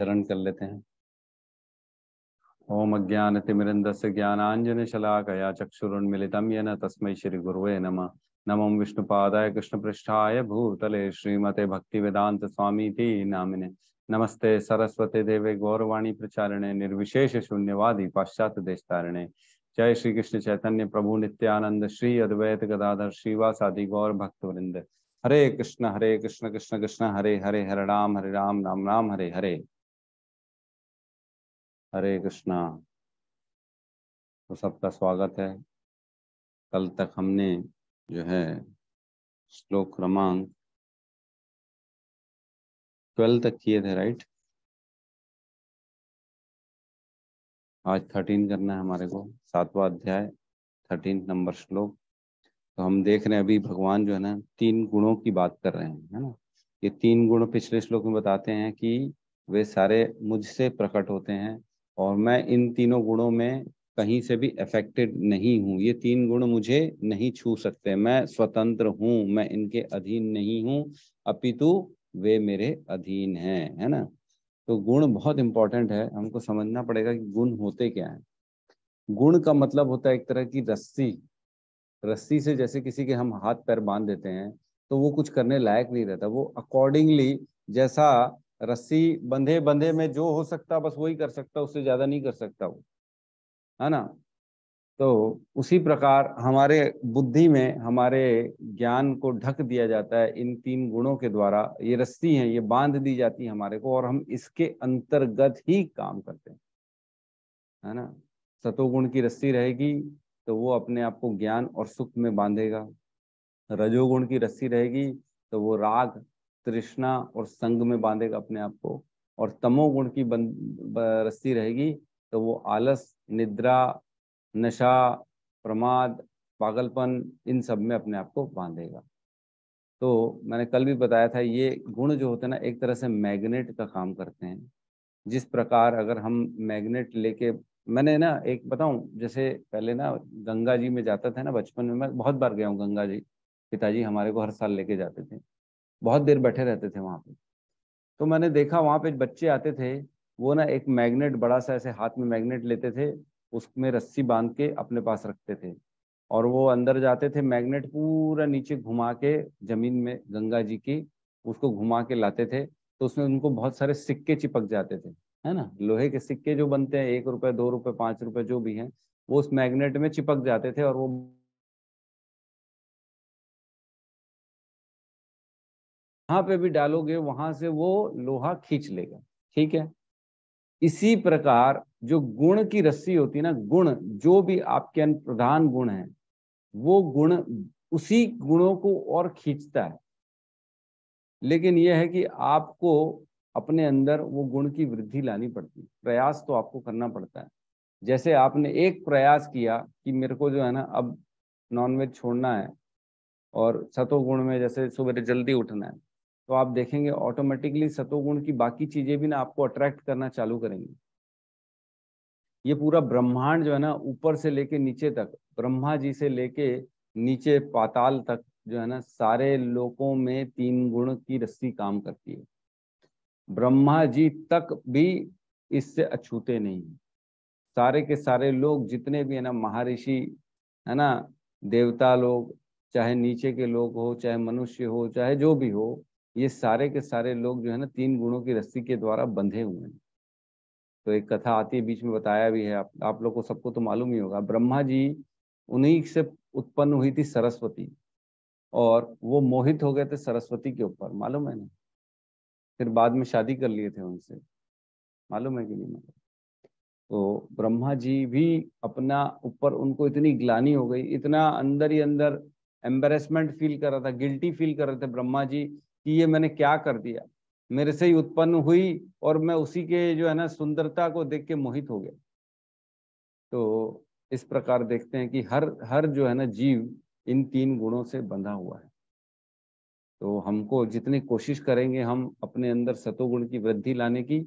चरण कर लेते हैं ओम अज्ञान तिमिरंद ज्ञानांजन शलाकया चक्षुरुन्मिलितम येन तस्म श्री गुरव नम नमो विष्णुपादाय पृष्ठाय भूतले श्रीमते भक्ति वेदांत स्वामी नामिने नमस्ते सरस्वती देवे गौरवाणी प्रचारिणे निर्विशेष शून्यवादी पाश्चात्य देश तारिणे जय श्री कृष्ण चैतन्य प्रभु नित्यानंद श्री अद्वैत गदाधर श्रीवासादि गौर भक्तवृंद हरे कृष्ण हरे कृष्ण कृष्ण कृष्ण हरे हरे हरे राम हरे राम राम राम हरे हरे हरे कृष्णा तो सबका स्वागत है कल तक हमने जो है श्लोक क्रमांक ट्वेल्व तक किए थे राइट आज थर्टीन करना है हमारे को सातवां अध्याय थर्टीन नंबर श्लोक तो हम देख रहे हैं अभी भगवान जो है ना तीन गुणों की बात कर रहे हैं है ना ये तीन गुण पिछले श्लोक में बताते हैं कि वे सारे मुझसे प्रकट होते हैं और मैं इन तीनों गुणों में कहीं से भी अफेक्टेड नहीं हूँ ये तीन गुण मुझे नहीं छू सकते मैं स्वतंत्र हूँ मैं इनके अधीन नहीं हूँ अपितु वे मेरे अधीन हैं है ना तो गुण बहुत इंपॉर्टेंट है हमको समझना पड़ेगा कि गुण होते क्या है गुण का मतलब होता है एक तरह की रस्सी रस्सी से जैसे किसी के हम हाथ पैर बांध देते हैं तो वो कुछ करने लायक नहीं रहता वो अकॉर्डिंगली जैसा रस्सी बंधे बंधे में जो हो सकता बस वही कर सकता उससे ज्यादा नहीं कर सकता वो है ना तो उसी प्रकार हमारे बुद्धि में हमारे ज्ञान को ढक दिया जाता है इन तीन गुणों के द्वारा ये रस्सी है ये बांध दी जाती है हमारे को और हम इसके अंतर्गत ही काम करते हैं है ना सतोगुण की रस्सी रहेगी तो वो अपने आप को ज्ञान और सुख में बांधेगा रजोगुण की रस्सी रहेगी तो वो राग तृष्णा और संग में बांधेगा अपने आप को और तमोगुण की रस्सी रहेगी तो वो आलस निद्रा नशा प्रमाद पागलपन इन सब में अपने आप को बांधेगा तो मैंने कल भी बताया था ये गुण जो होते हैं ना एक तरह से मैग्नेट का काम करते हैं जिस प्रकार अगर हम मैग्नेट लेके मैंने ना एक बताऊं जैसे पहले ना गंगा जी में जाता था ना बचपन में मैं बहुत बार गया हूँ गंगा जी पिताजी हमारे को हर साल लेके जाते थे बहुत देर बैठे रहते थे वहाँ पे तो मैंने देखा वहाँ पे बच्चे आते थे वो ना एक मैग्नेट बड़ा सा ऐसे हाथ में मैग्नेट लेते थे उसमें रस्सी बांध के अपने पास रखते थे और वो अंदर जाते थे मैग्नेट पूरा नीचे घुमा के जमीन में गंगा जी की उसको घुमा के लाते थे तो उसमें उनको बहुत सारे सिक्के चिपक जाते थे है ना लोहे के सिक्के जो बनते हैं एक रुपए दो रुपए पांच रुपए जो भी हैं वो उस मैग्नेट में चिपक जाते थे और वो जहां पे भी डालोगे वहां से वो लोहा खींच लेगा ठीक है इसी प्रकार जो गुण की रस्सी होती है ना गुण जो भी आपके अंदर प्रधान गुण है वो गुण उसी गुणों को और खींचता है लेकिन यह है कि आपको अपने अंदर वो गुण की वृद्धि लानी पड़ती है प्रयास तो आपको करना पड़ता है जैसे आपने एक प्रयास किया कि मेरे को जो है ना अब नॉनवेज छोड़ना है और सतो गुण में जैसे सुबह जल्दी उठना है तो आप देखेंगे ऑटोमेटिकली सतोगुण की बाकी चीजें भी ना आपको अट्रैक्ट करना चालू करेंगी ये पूरा ब्रह्मांड जो है ना ऊपर से लेके नीचे तक ब्रह्मा जी से लेके नीचे पाताल तक जो है ना सारे लोगों में तीन गुण की रस्सी काम करती है ब्रह्मा जी तक भी इससे अछूते नहीं सारे के सारे लोग जितने भी है ना महर्षि है ना देवता लोग चाहे नीचे के लोग हो चाहे मनुष्य हो चाहे जो भी हो ये सारे के सारे लोग जो है ना तीन गुणों की रस्सी के द्वारा बंधे हुए हैं तो एक कथा आती है बीच में बताया भी है आप, आप लोग को सबको तो मालूम ही होगा ब्रह्मा जी उन्हीं से उत्पन्न हुई थी सरस्वती और वो मोहित हो गए थे सरस्वती के ऊपर मालूम है ना फिर बाद में शादी कर लिए थे उनसे मालूम है कि नहीं मालूम तो ब्रह्मा जी भी अपना ऊपर उनको इतनी ग्लानी हो गई इतना अंदर ही अंदर एम्बेसमेंट फील कर रहा था गिल्टी फील कर रहे थे ब्रह्मा जी कि ये मैंने क्या कर दिया मेरे से ही उत्पन्न हुई और मैं उसी के जो है ना सुंदरता को देख के मोहित हो गया तो इस प्रकार देखते हैं कि हर हर जो है ना जीव इन तीन गुणों से बंधा हुआ है तो हमको जितनी कोशिश करेंगे हम अपने अंदर सतोगुण की वृद्धि लाने की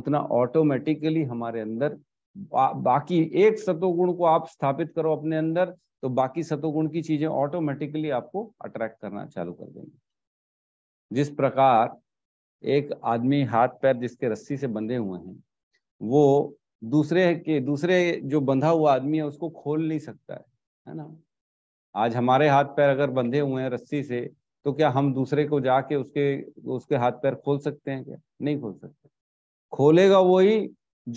उतना ऑटोमेटिकली हमारे अंदर बा, बाकी एक सतोगुण को आप स्थापित करो अपने अंदर तो बाकी सतोगुण की चीजें ऑटोमेटिकली आपको अट्रैक्ट करना चालू कर देंगे जिस प्रकार एक आदमी हाथ पैर जिसके रस्सी से बंधे हुए हैं वो दूसरे के दूसरे जो बंधा हुआ आदमी है उसको खोल नहीं सकता है है ना आज हमारे हाथ पैर अगर बंधे हुए हैं रस्सी से तो क्या हम दूसरे को जाके उसके उसके हाथ पैर खोल सकते हैं क्या नहीं खोल सकते खोलेगा वही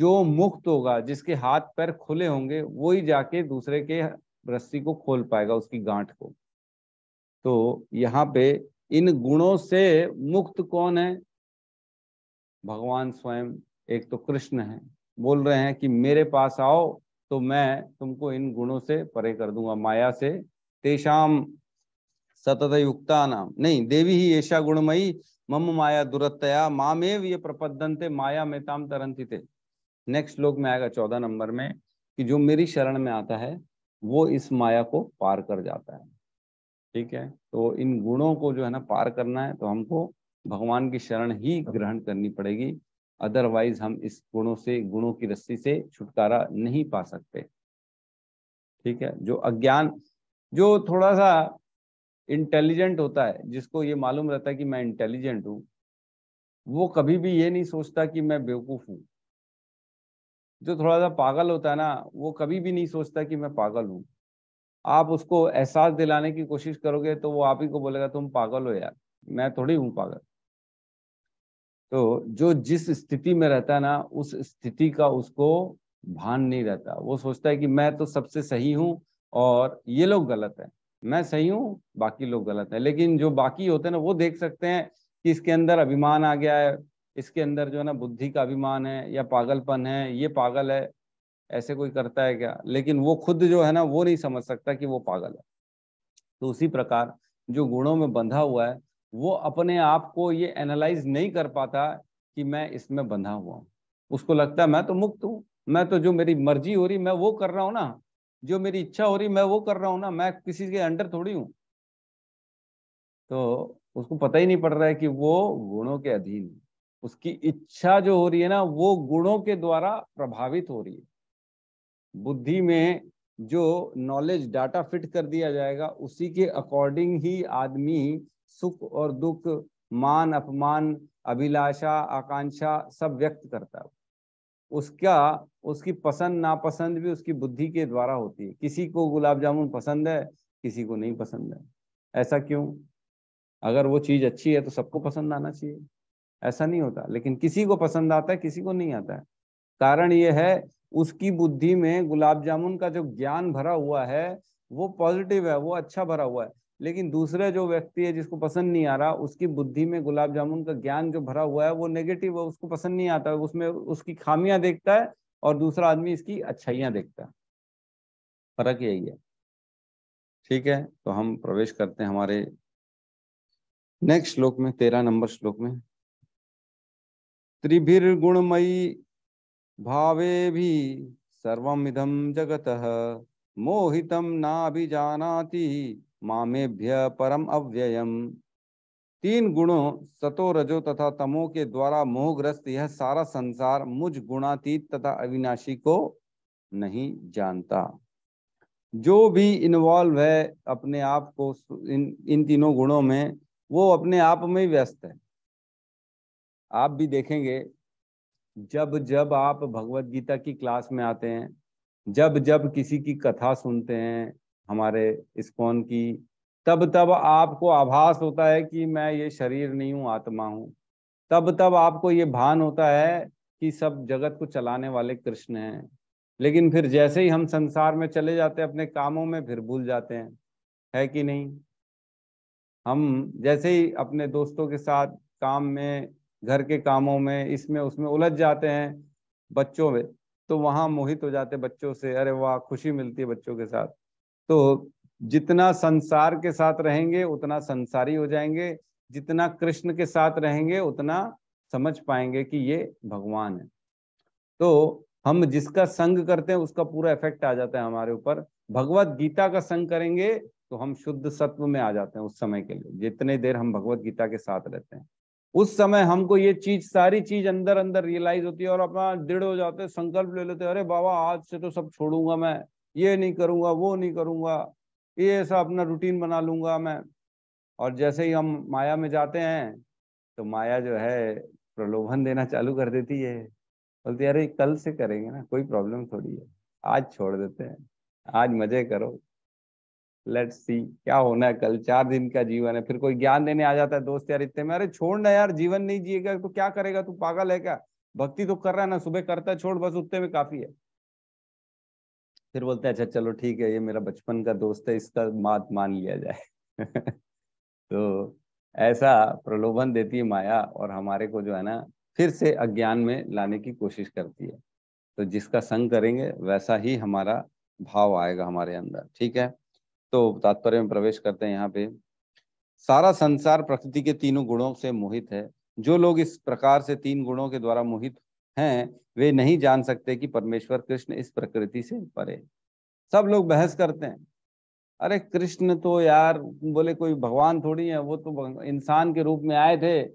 जो मुक्त होगा जिसके हाथ पैर खुले होंगे वही जाके दूसरे के रस्सी को खोल पाएगा उसकी गांठ को तो यहाँ पे इन गुणों से मुक्त कौन है भगवान स्वयं एक तो कृष्ण है बोल रहे हैं कि मेरे पास आओ तो मैं तुमको इन गुणों से परे कर दूंगा माया से तेषाम सतत युक्ता नाम नहीं देवी ही ऐसा गुणमयी मम माया दुरतया मामेव ये थे माया ताम तरंती थे नेक्स्ट श्लोक में आएगा चौदह नंबर में कि जो मेरी शरण में आता है वो इस माया को पार कर जाता है ठीक है तो इन गुणों को जो है ना पार करना है तो हमको भगवान की शरण ही ग्रहण करनी पड़ेगी अदरवाइज हम इस गुणों से गुणों की रस्सी से छुटकारा नहीं पा सकते ठीक है जो अज्ञान जो थोड़ा सा इंटेलिजेंट होता है जिसको ये मालूम रहता है कि मैं इंटेलिजेंट हूं वो कभी भी ये नहीं सोचता कि मैं बेवकूफ़ हूं जो थोड़ा सा पागल होता है ना वो कभी भी नहीं सोचता कि मैं पागल हूं आप उसको एहसास दिलाने की कोशिश करोगे तो वो आप ही को बोलेगा तुम पागल हो यार मैं थोड़ी हूं पागल तो जो जिस स्थिति में रहता है ना उस स्थिति का उसको भान नहीं रहता वो सोचता है कि मैं तो सबसे सही हूँ और ये लोग गलत है मैं सही हूँ बाकी लोग गलत है लेकिन जो बाकी होते हैं ना वो देख सकते हैं कि इसके अंदर अभिमान आ गया है इसके अंदर जो है ना बुद्धि का अभिमान है या पागलपन है ये पागल है ऐसे कोई करता है क्या लेकिन वो खुद जो है ना वो नहीं समझ सकता कि वो पागल है तो उसी प्रकार जो गुणों में बंधा हुआ है वो अपने आप को ये एनालाइज नहीं कर पाता कि मैं इसमें बंधा हुआ हूँ उसको लगता है मैं तो मुक्त हूँ मैं तो जो मेरी मर्जी हो रही मैं वो कर रहा हूँ ना जो मेरी इच्छा हो रही मैं वो कर रहा हूँ ना मैं किसी के अंडर थोड़ी हूँ तो उसको पता ही नहीं पड़ रहा है कि वो गुणों के अधीन उसकी इच्छा जो हो रही है ना वो गुणों के द्वारा प्रभावित हो रही है बुद्धि में जो नॉलेज डाटा फिट कर दिया जाएगा उसी के अकॉर्डिंग ही आदमी सुख और दुख मान अपमान अभिलाषा आकांक्षा सब व्यक्त करता है उसका उसकी पसंद नापसंद भी उसकी बुद्धि के द्वारा होती है किसी को गुलाब जामुन पसंद है किसी को नहीं पसंद है ऐसा क्यों अगर वो चीज अच्छी है तो सबको पसंद आना चाहिए ऐसा नहीं होता लेकिन किसी को पसंद आता है किसी को नहीं आता है कारण यह है उसकी बुद्धि में गुलाब जामुन का जो ज्ञान भरा हुआ है वो पॉजिटिव है वो अच्छा भरा हुआ है लेकिन दूसरा जो व्यक्ति है जिसको पसंद नहीं आ रहा उसकी बुद्धि में गुलाब जामुन का ज्ञान जो भरा हुआ है वो नेगेटिव है उसको पसंद नहीं आता उसमें उसकी खामियां देखता है और दूसरा आदमी इसकी अच्छाइयां देखता है फर्क यही है ठीक है तो हम प्रवेश करते हैं हमारे नेक्स्ट श्लोक में तेरह नंबर श्लोक में गुणमयी भावे भी सर्वमिदं जगत मोहित नाभिजानाति मामेभ्य परम अव्ययम तीन गुणों सतो रजो तथा तमो के द्वारा मोहग्रस्त यह सारा संसार मुझ गुणातीत तथा अविनाशी को नहीं जानता जो भी इन्वॉल्व है अपने आप को इन इन तीनों गुणों में वो अपने आप में व्यस्त है आप भी देखेंगे जब जब आप भगवत गीता की क्लास में आते हैं जब जब किसी की कथा सुनते हैं हमारे इस्कॉन की तब तब आपको आभास होता है कि मैं ये शरीर नहीं हूँ आत्मा हूँ तब तब आपको ये भान होता है कि सब जगत को चलाने वाले कृष्ण हैं लेकिन फिर जैसे ही हम संसार में चले जाते हैं अपने कामों में फिर भूल जाते हैं है कि नहीं हम जैसे ही अपने दोस्तों के साथ काम में घर के कामों में इसमें उसमें उलझ जाते हैं बच्चों में तो वहां मोहित हो जाते बच्चों से अरे वाह खुशी मिलती है बच्चों के साथ तो जितना संसार के साथ रहेंगे उतना संसारी हो जाएंगे जितना कृष्ण के साथ रहेंगे उतना समझ पाएंगे कि ये भगवान है तो हम जिसका संग करते हैं उसका पूरा इफेक्ट आ जाता है हमारे ऊपर भगवत गीता का संग करेंगे तो हम शुद्ध सत्व में आ जाते हैं उस समय के लिए जितने देर हम भगवत गीता के साथ रहते हैं उस समय हमको ये चीज सारी चीज अंदर अंदर रियलाइज होती है और अपना दृढ़ हो जाते संकल्प ले लेते अरे बाबा आज से तो सब छोड़ूंगा मैं ये नहीं करूंगा वो नहीं करूंगा ये ऐसा अपना रूटीन बना लूंगा मैं और जैसे ही हम माया में जाते हैं तो माया जो है प्रलोभन देना चालू कर देती है बोलती अरे कल से करेंगे ना कोई प्रॉब्लम थोड़ी है आज छोड़ देते हैं आज मजे करो लेट्स सी क्या होना है कल चार दिन का जीवन है फिर कोई ज्ञान देने आ जाता है दोस्त यार इतने में अरे छोड़ ना यार जीवन नहीं जिएगा तो क्या करेगा तू पागल है क्या भक्ति तो कर रहा है ना सुबह करता है छोड़ बस उतने में काफी है फिर बोलते हैं अच्छा चलो ठीक है ये मेरा बचपन का दोस्त है इसका मात मान लिया जाए तो ऐसा प्रलोभन देती है माया और हमारे को जो है ना फिर से अज्ञान में लाने की कोशिश करती है तो जिसका संग करेंगे वैसा ही हमारा भाव आएगा हमारे अंदर ठीक है तो तात्पर्य में प्रवेश करते हैं यहाँ पे सारा संसार प्रकृति के तीनों गुणों से मोहित है जो लोग इस प्रकार से तीन गुणों के द्वारा मोहित हैं वे नहीं जान सकते कि परमेश्वर कृष्ण इस प्रकृति से परे सब लोग बहस करते हैं अरे कृष्ण तो यार बोले कोई भगवान थोड़ी है वो तो इंसान के रूप में आए थे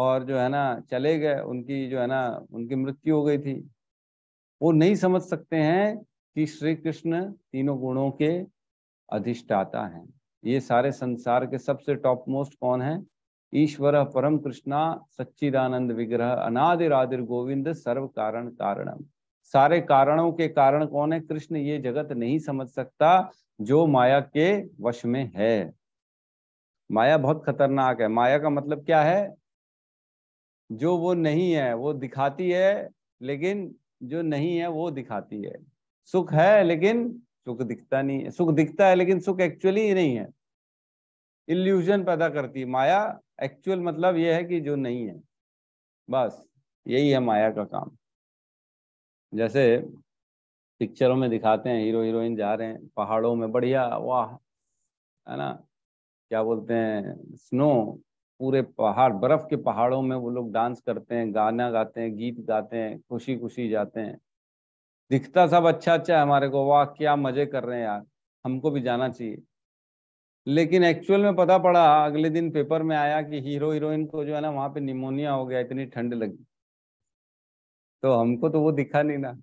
और जो है ना चले गए उनकी जो है ना उनकी मृत्यु हो गई थी वो नहीं समझ सकते हैं कि श्री कृष्ण तीनों गुणों के अधिष्ठाता है ये सारे संसार के सबसे टॉप मोस्ट कौन है ईश्वर परम कृष्णा सच्चिदानंद विग्रह अनादिर गोविंद सर्व कारण कारणम सारे कारणों के कारण कौन है कृष्ण ये जगत नहीं समझ सकता जो माया के वश में है माया बहुत खतरनाक है माया का मतलब क्या है जो वो नहीं है वो दिखाती है लेकिन जो नहीं है वो दिखाती है सुख है लेकिन सुख दिखता नहीं है सुख दिखता है लेकिन सुख एक्चुअली ही नहीं है इल्यूजन पैदा करती है माया एक्चुअल मतलब यह है कि जो नहीं है बस यही है माया का काम जैसे पिक्चरों में दिखाते हैं हीरो हीरोइन जा रहे हैं पहाड़ों में बढ़िया वाह है ना क्या बोलते हैं स्नो पूरे पहाड़ बर्फ के पहाड़ों में वो लोग डांस करते हैं गाना गाते हैं गीत गाते हैं खुशी खुशी जाते हैं दिखता सब अच्छा अच्छा है हमारे को वाह क्या मजे कर रहे हैं यार हमको भी जाना चाहिए लेकिन एक्चुअल में पता पड़ा अगले दिन पेपर में आया कि हीरो हीरोइन को जो है ना वहां पे निमोनिया हो गया इतनी ठंड लगी तो हमको तो वो दिखा नहीं ना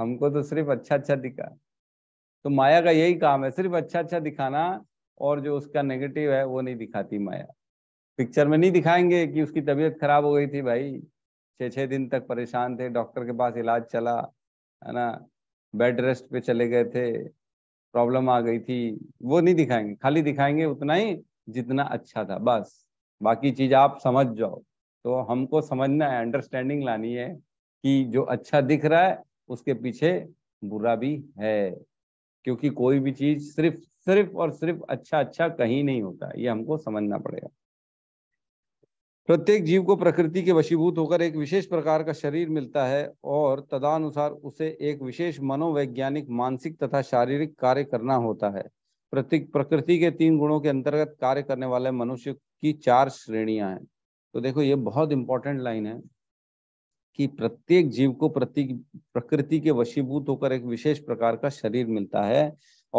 हमको तो सिर्फ अच्छा अच्छा दिखा तो माया का यही काम है सिर्फ अच्छा अच्छा दिखाना और जो उसका नेगेटिव है वो नहीं दिखाती माया पिक्चर में नहीं दिखाएंगे कि उसकी तबीयत खराब हो गई थी भाई छः छः दिन तक परेशान थे डॉक्टर के पास इलाज चला है ना बेड रेस्ट पे चले गए थे प्रॉब्लम आ गई थी वो नहीं दिखाएंगे खाली दिखाएंगे उतना ही जितना अच्छा था बस बाकी चीज आप समझ जाओ तो हमको समझना है अंडरस्टैंडिंग लानी है कि जो अच्छा दिख रहा है उसके पीछे बुरा भी है क्योंकि कोई भी चीज सिर्फ सिर्फ और सिर्फ अच्छा अच्छा कहीं नहीं होता ये हमको समझना पड़ेगा प्रत्येक जीव को प्रकृति के वशीभूत होकर एक विशेष प्रकार का शरीर मिलता है और तदानुसार उसे एक विशेष मनोवैज्ञानिक मानसिक तथा शारीरिक कार्य करना होता है प्रत्येक प्रकृति के तीन गुणों के अंतर्गत कार्य करने वाले मनुष्य की चार श्रेणियां हैं तो देखो ये बहुत इंपॉर्टेंट लाइन है कि प्रत्येक जीव को प्रति प्रकृति के वशीभूत होकर एक विशेष प्रकार का शरीर मिलता है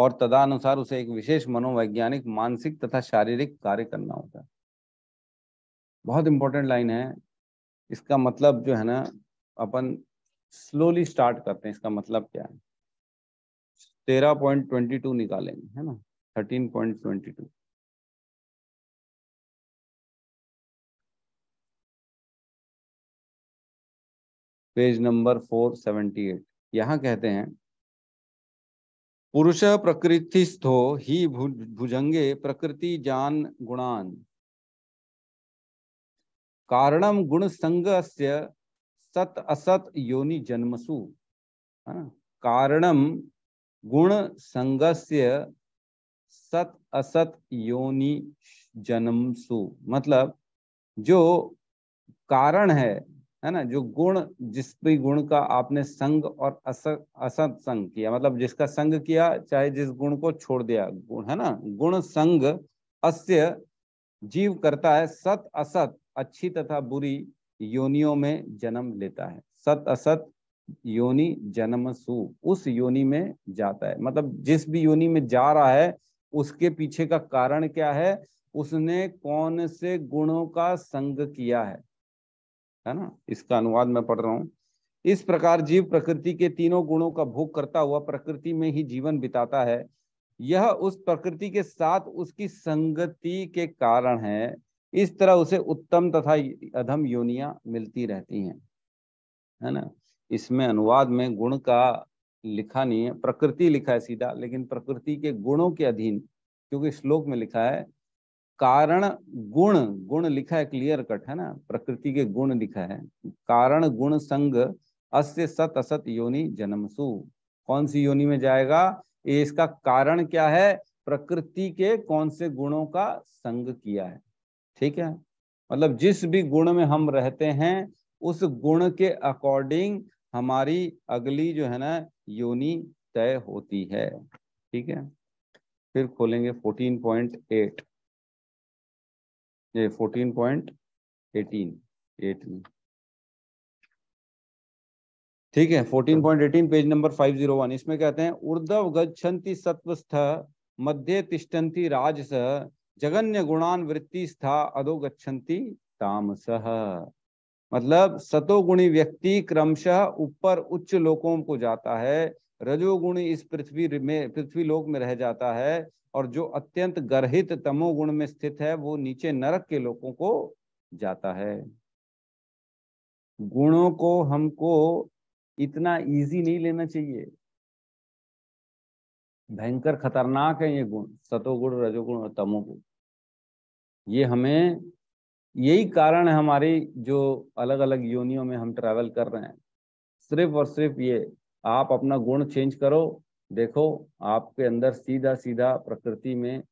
और तदानुसार उसे एक विशेष मनोवैज्ञानिक मानसिक तथा शारीरिक कार्य करना होता है बहुत इंपॉर्टेंट लाइन है इसका मतलब जो है ना अपन स्लोली स्टार्ट करते हैं इसका मतलब क्या है तेरह पॉइंट ट्वेंटी टू निकालेंगे है ना thirteen point twenty two page number four seventy eight यहां कहते हैं पुरुष प्रकृतिस्थो ही भुजंगे प्रकृति जान गुणान कारणम गुण संग सत असत योनि जन्मसु है ना कारणम गुण संग सत असत योनि जन्मसु मतलब जो कारण है है ना जो गुण जिस भी गुण का आपने संग और असत असत संग किया मतलब जिसका संग किया चाहे जिस गुण को छोड़ दिया गुण है ना गुण संग अस्य जीव करता है सत असत अच्छी तथा बुरी योनियों में जन्म लेता है सत असत योनि जन्म सु उस योनि में जाता है मतलब जिस भी योनि में जा रहा है उसके पीछे का कारण क्या है उसने कौन से गुणों का संग किया है है ना इसका अनुवाद मैं पढ़ रहा हूं इस प्रकार जीव प्रकृति के तीनों गुणों का भोग करता हुआ प्रकृति में ही जीवन बिताता है यह उस प्रकृति के साथ उसकी संगति के कारण है इस तरह उसे उत्तम तथा अधम योनिया मिलती रहती हैं है ना इसमें अनुवाद में गुण का लिखा नहीं है प्रकृति लिखा है सीधा लेकिन प्रकृति के गुणों के अधीन क्योंकि श्लोक में लिखा है कारण गुण गुण लिखा है क्लियर कट है ना प्रकृति के गुण लिखा है कारण गुण संग अस्य सत असत योनि जन्मसु कौन सी योनि में जाएगा इसका कारण क्या है प्रकृति के कौन से गुणों का संग किया है ठीक है मतलब जिस भी गुण में हम रहते हैं उस गुण के अकॉर्डिंग हमारी अगली जो है ना योनि तय होती है ठीक है फिर खोलेंगे 14.8 ये 14.18 18 ठीक है 14.18 पेज नंबर 501 इसमें कहते हैं उर्धव गच्छन्ति सत्वस्थ मध्य तिष्ठन्ति राजस जगन्य गुणान वृत्ति स्था अधोगछन्ति तामसह मतलब सतोगुणी व्यक्ति क्रमशः ऊपर उच्च लोकों को जाता है रजोगुणी इस पृथ्वी में पृथ्वी लोक में रह जाता है और जो अत्यंत गर्हित तमोगुण में स्थित है वो नीचे नरक के लोगों को जाता है गुणों को हमको इतना इजी नहीं लेना चाहिए भयंकर खतरनाक है ये गुण सतोगुण रजोगुण और तमोगुण ये हमें यही कारण है हमारी जो अलग अलग योनियों में हम ट्रैवल कर रहे हैं सिर्फ और सिर्फ ये आप अपना गुण चेंज करो देखो आपके अंदर सीधा सीधा प्रकृति में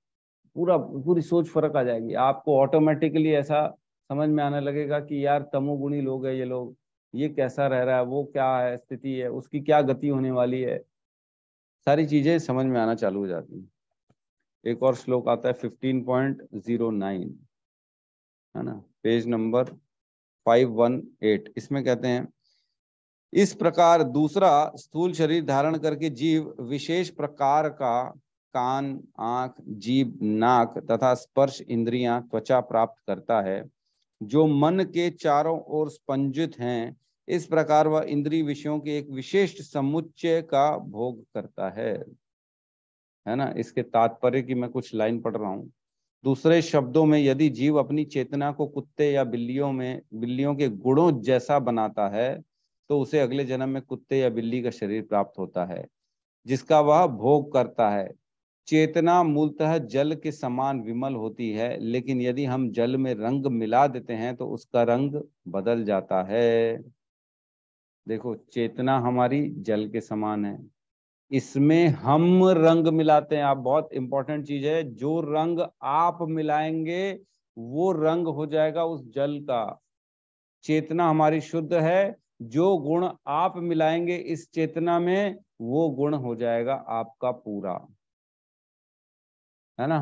पूरा पूरी सोच फर्क आ जाएगी आपको ऑटोमेटिकली ऐसा समझ में आने लगेगा कि यार तमोगुणी लोग है ये लोग ये कैसा रह रहा है वो क्या है स्थिति है उसकी क्या गति होने वाली है सारी चीजें समझ में आना चालू हो जाती हैं एक और श्लोक आता है फिफ्टीन पॉइंट जीरो नाइन है ना page number five one eight इसमें कहते हैं इस प्रकार दूसरा स्थूल शरीर धारण करके जीव विशेष प्रकार का कान आंख जीव नाक तथा स्पर्श इंद्रियां त्वचा प्राप्त करता है जो मन के चारों ओर स्पंजित हैं इस प्रकार वह इंद्रिय विषयों के एक विशिष्ट समुच्चय का भोग करता है है ना इसके तात्पर्य की मैं कुछ लाइन पढ़ रहा हूँ दूसरे शब्दों में यदि जीव अपनी चेतना को कुत्ते या बिल्लियों में बिल्लियों के गुणों जैसा बनाता है तो उसे अगले जन्म में कुत्ते या बिल्ली का शरीर प्राप्त होता है जिसका वह भोग करता है चेतना मूलतः जल के समान विमल होती है लेकिन यदि हम जल में रंग मिला देते हैं तो उसका रंग बदल जाता है देखो चेतना हमारी जल के समान है इसमें हम रंग मिलाते हैं आप बहुत इंपॉर्टेंट चीज है जो रंग आप मिलाएंगे वो रंग हो जाएगा उस जल का चेतना हमारी शुद्ध है जो गुण आप मिलाएंगे इस चेतना में वो गुण हो जाएगा आपका पूरा है ना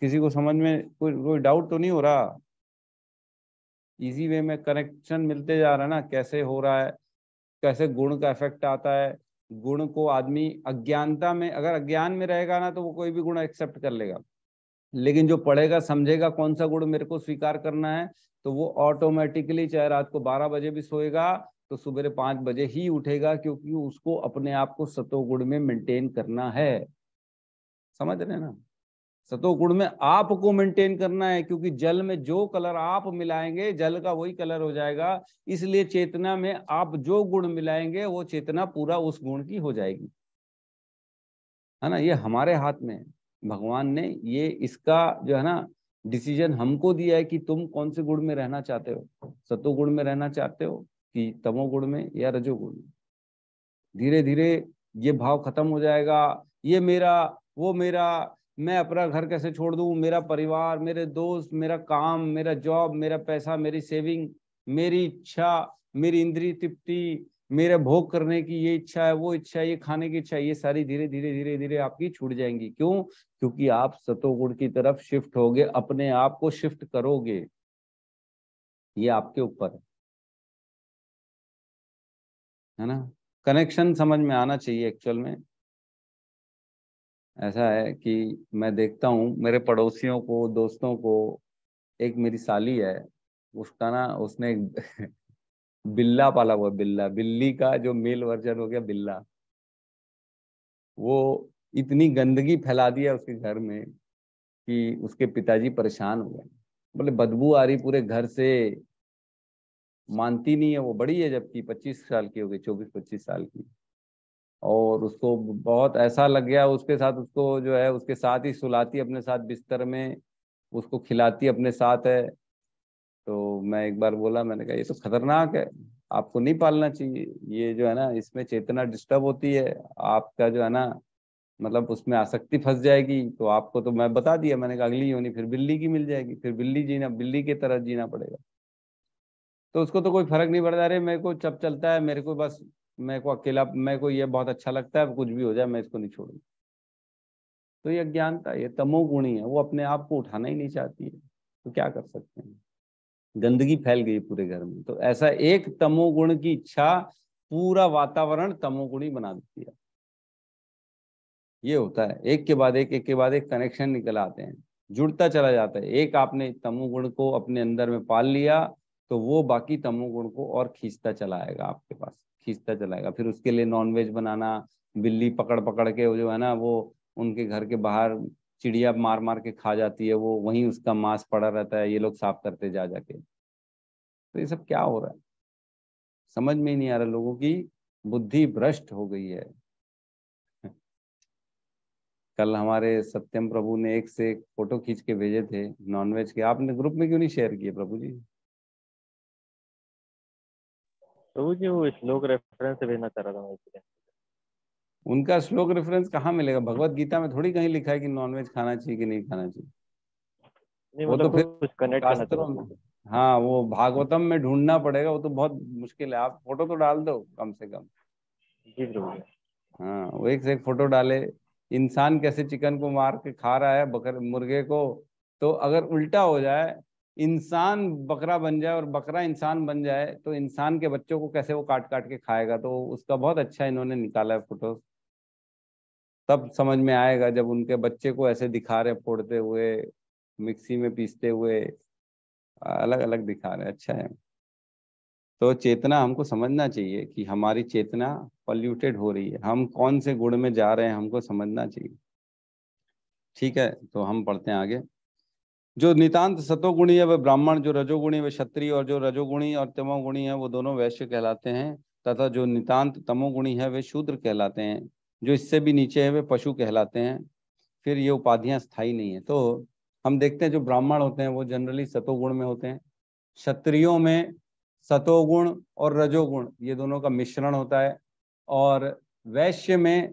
किसी को समझ में कोई कोई डाउट तो नहीं हो रहा इजी वे में कनेक्शन मिलते जा रहा है ना कैसे हो रहा है कैसे गुण का इफेक्ट आता है गुण को आदमी अज्ञानता में अगर अज्ञान में रहेगा ना तो वो कोई भी गुण एक्सेप्ट कर लेगा लेकिन जो पढ़ेगा समझेगा कौन सा गुण मेरे को स्वीकार करना है तो वो ऑटोमेटिकली चाहे रात को बारह बजे भी सोएगा तो सुबह पांच बजे ही उठेगा क्योंकि उसको अपने आप को सतो गुण में मेंटेन करना है समझ रहे ना सतो गुण में आपको मेंटेन करना है क्योंकि जल में जो कलर आप मिलाएंगे जल का वही कलर हो जाएगा इसलिए चेतना में आप जो गुण मिलाएंगे वो चेतना पूरा उस गुण की हो जाएगी है ना ये हमारे हाथ में भगवान ने ये इसका जो है ना डिसीजन हमको दिया है कि तुम कौन से गुण में रहना चाहते हो सतो गुण में रहना चाहते हो कि तमोगुण में या रजोगुण में धीरे धीरे ये भाव खत्म हो जाएगा ये मेरा वो मेरा मैं अपना घर कैसे छोड़ दूं मेरा परिवार मेरे दोस्त मेरा काम मेरा जॉब मेरा पैसा मेरी सेविंग मेरी इच्छा मेरी इंद्री तृप्ति मेरे भोग करने की ये इच्छा है वो इच्छा है ये खाने की इच्छा है ये सारी धीरे धीरे धीरे धीरे आपकी छूट जाएंगी क्यों क्योंकि आप सतोगुण की तरफ शिफ्ट होगे अपने आप को शिफ्ट करोगे ये आपके ऊपर है है ना कनेक्शन समझ में आना चाहिए एक्चुअल में ऐसा है कि मैं देखता हूँ मेरे पड़ोसियों को दोस्तों को एक मेरी साली है उसका ना उसने एक बिल्ला पाला हुआ बिल्ला बिल्ली का जो मेल वर्जन हो गया बिल्ला वो इतनी गंदगी फैला दिया उसके घर में कि उसके पिताजी परेशान हो गए बोले बदबू आ रही पूरे घर से मानती नहीं है वो बड़ी है जबकि पच्चीस साल की हो गई चौबीस पच्चीस साल की और उसको बहुत ऐसा लग गया उसके साथ उसको जो है उसके साथ ही सुलाती अपने साथ बिस्तर में उसको खिलाती अपने साथ है तो मैं एक बार बोला मैंने कहा ये तो खतरनाक है आपको नहीं पालना चाहिए ये जो है ना इसमें चेतना डिस्टर्ब होती है आपका जो है ना मतलब उसमें आसक्ति फंस जाएगी तो आपको तो मैं बता दिया मैंने कहा अगली होनी फिर बिल्ली की मिल जाएगी फिर बिल्ली जीना बिल्ली की तरह जीना पड़ेगा तो उसको तो कोई फर्क नहीं पड़ता अरे मेरे को चप चलता है मेरे को बस मैं को अकेला मैं को ये बहुत अच्छा लगता है कुछ भी हो जाए मैं इसको नहीं छोड़ूंगा तो ये अज्ञानता ये तमोगुणी है वो अपने आप को उठाना ही नहीं चाहती है तो क्या कर सकते हैं गंदगी फैल गई पूरे घर में तो ऐसा एक तमोगुण की इच्छा पूरा वातावरण तमोगुणी बना देती है ये होता है एक के बाद एक एक के बाद एक कनेक्शन निकल आते हैं जुड़ता चला जाता है एक आपने तमोगुण को अपने अंदर में पाल लिया तो वो बाकी तमोगुण को और खींचता चला आएगा आपके पास खींचता चलाएगा फिर उसके लिए नॉनवेज बनाना बिल्ली पकड़ पकड़ के जो है ना वो उनके घर के बाहर चिड़िया मार मार के खा जाती है वो वहीं उसका मांस पड़ा रहता है ये लोग साफ करते जा जाके तो ये सब क्या हो रहा है समझ में ही नहीं आ रहा लोगों की बुद्धि भ्रष्ट हो गई है कल हमारे सत्यम प्रभु ने एक से एक फोटो खींच के भेजे थे नॉनवेज के आपने ग्रुप में क्यों नहीं शेयर किए प्रभु जी प्रभु तो जी वो श्लोक रेफरेंस भेजना चाह रहा था मैं इसलिए उनका श्लोक रेफरेंस कहाँ मिलेगा भगवत गीता में थोड़ी कहीं लिखा है कि नॉनवेज खाना चाहिए कि नहीं खाना चाहिए नहीं, वो तो, तो फिर कुछ कनेक्ट हाँ वो भागवतम में ढूंढना पड़ेगा वो तो बहुत मुश्किल है आप फोटो तो डाल दो कम से कम जी जरूर हाँ वो एक से एक फोटो डाले इंसान कैसे चिकन को मार के खा रहा है बकर मुर्गे को तो अगर उल्टा हो जाए इंसान बकरा बन जाए और बकरा इंसान बन जाए तो इंसान के बच्चों को कैसे वो काट काट के खाएगा तो उसका बहुत अच्छा इन्होंने निकाला है फोटो तब समझ में आएगा जब उनके बच्चे को ऐसे दिखा रहे फोड़ते हुए मिक्सी में पीसते हुए अलग अलग दिखा रहे अच्छा है तो चेतना हमको समझना चाहिए कि हमारी चेतना पॉल्यूटेड हो रही है हम कौन से गुड़ में जा रहे हैं हमको समझना चाहिए ठीक है तो हम पढ़ते हैं आगे जो नितांत सतोगुणी है वह ब्राह्मण जो रजोगुणी वह क्षत्रिय और जो रजोगुणी और तमोगुणी है वो दोनों वैश्य कहलाते हैं तथा जो नितांत तमोगुणी है वे शूद्र कहलाते हैं जो इससे भी नीचे है वे पशु कहलाते हैं फिर ये उपाधियां स्थायी नहीं है तो हम देखते हैं जो ब्राह्मण होते हैं वो जनरली सतोगुण में होते हैं क्षत्रियो में सतोगुण और रजोगुण ये दोनों का मिश्रण होता है और वैश्य में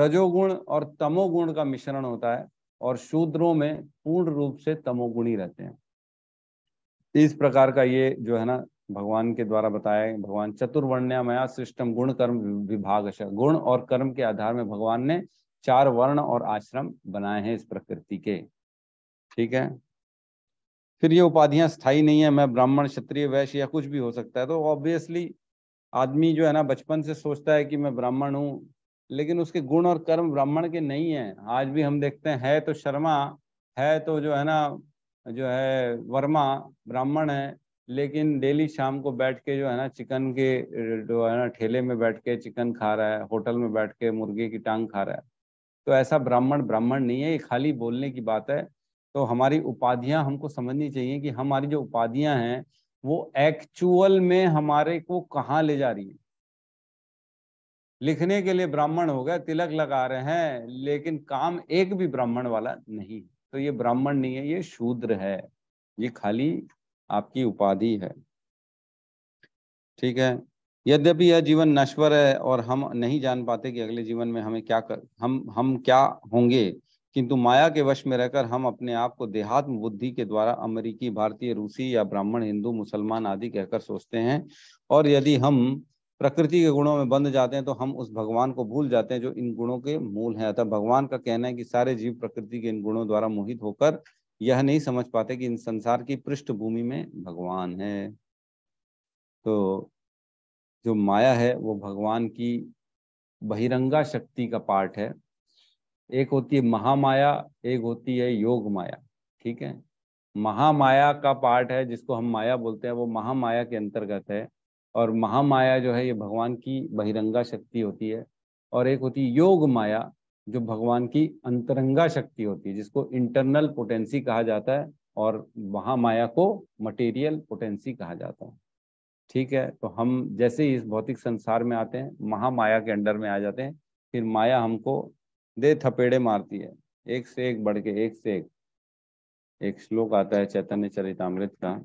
रजोगुण और तमोगुण का मिश्रण होता है और शूद्रों में पूर्ण रूप से तमोगुणी रहते हैं तो इस प्रकार का ये जो है ना भगवान के द्वारा बताया भगवान चतुर्वर्ण्यमया सिस्टम गुण कर्म विभाग गुण और कर्म के आधार में भगवान ने चार वर्ण और आश्रम बनाए हैं इस प्रकृति के ठीक है फिर ये उपाधियां स्थायी नहीं है मैं ब्राह्मण क्षत्रिय वैश्य या कुछ भी हो सकता है तो ऑब्वियसली आदमी जो है ना बचपन से सोचता है कि मैं ब्राह्मण हूँ लेकिन उसके गुण और कर्म ब्राह्मण के नहीं है आज भी हम देखते हैं है तो शर्मा है तो जो है ना जो है वर्मा ब्राह्मण है लेकिन डेली शाम को बैठ के जो है ना चिकन के जो है ना ठेले में बैठ के चिकन खा रहा है होटल में बैठ के मुर्गे की टांग खा रहा है तो ऐसा ब्राह्मण ब्राह्मण नहीं है ये खाली बोलने की बात है तो हमारी उपाधियां हमको समझनी चाहिए कि हमारी जो उपाधियां हैं वो एक्चुअल में हमारे को कहाँ ले जा रही है लिखने के लिए ब्राह्मण हो गया तिलक लगा रहे हैं लेकिन काम एक भी ब्राह्मण वाला नहीं तो ये ब्राह्मण नहीं है ये शूद्र है ये खाली आपकी उपाधि है ठीक है यद्यपि यह जीवन नश्वर है और हम नहीं जान पाते कि अगले जीवन में हमें क्या कर हम हम क्या होंगे किंतु माया के वश में रहकर हम अपने आप को देहात्म बुद्धि के द्वारा अमेरिकी भारतीय रूसी या ब्राह्मण हिंदू मुसलमान आदि कहकर सोचते हैं और यदि हम प्रकृति के गुणों में बंध जाते हैं तो हम उस भगवान को भूल जाते हैं जो इन गुणों के मूल हैं अतः भगवान का कहना है कि सारे जीव प्रकृति के इन गुणों द्वारा मोहित होकर यह नहीं समझ पाते कि इन संसार की पृष्ठभूमि में भगवान है तो जो माया है वो भगवान की बहिरंगा शक्ति का पार्ट है एक होती है महामाया एक होती है योग माया ठीक है महामाया का पार्ट है जिसको हम माया बोलते हैं वो महामाया के अंतर्गत है और महामाया जो है ये भगवान की बहिरंगा शक्ति होती है और एक होती है योग माया जो भगवान की अंतरंगा शक्ति होती है जिसको इंटरनल पोटेंसी कहा जाता है और महामाया को मटेरियल पोटेंसी कहा जाता है ठीक है तो हम जैसे ही इस भौतिक संसार में आते हैं महामाया के अंडर में आ जाते हैं फिर माया हमको दे थपेड़े मारती है एक से एक बढ़ के एक से एक एक श्लोक आता है चैतन्य चरितमृत का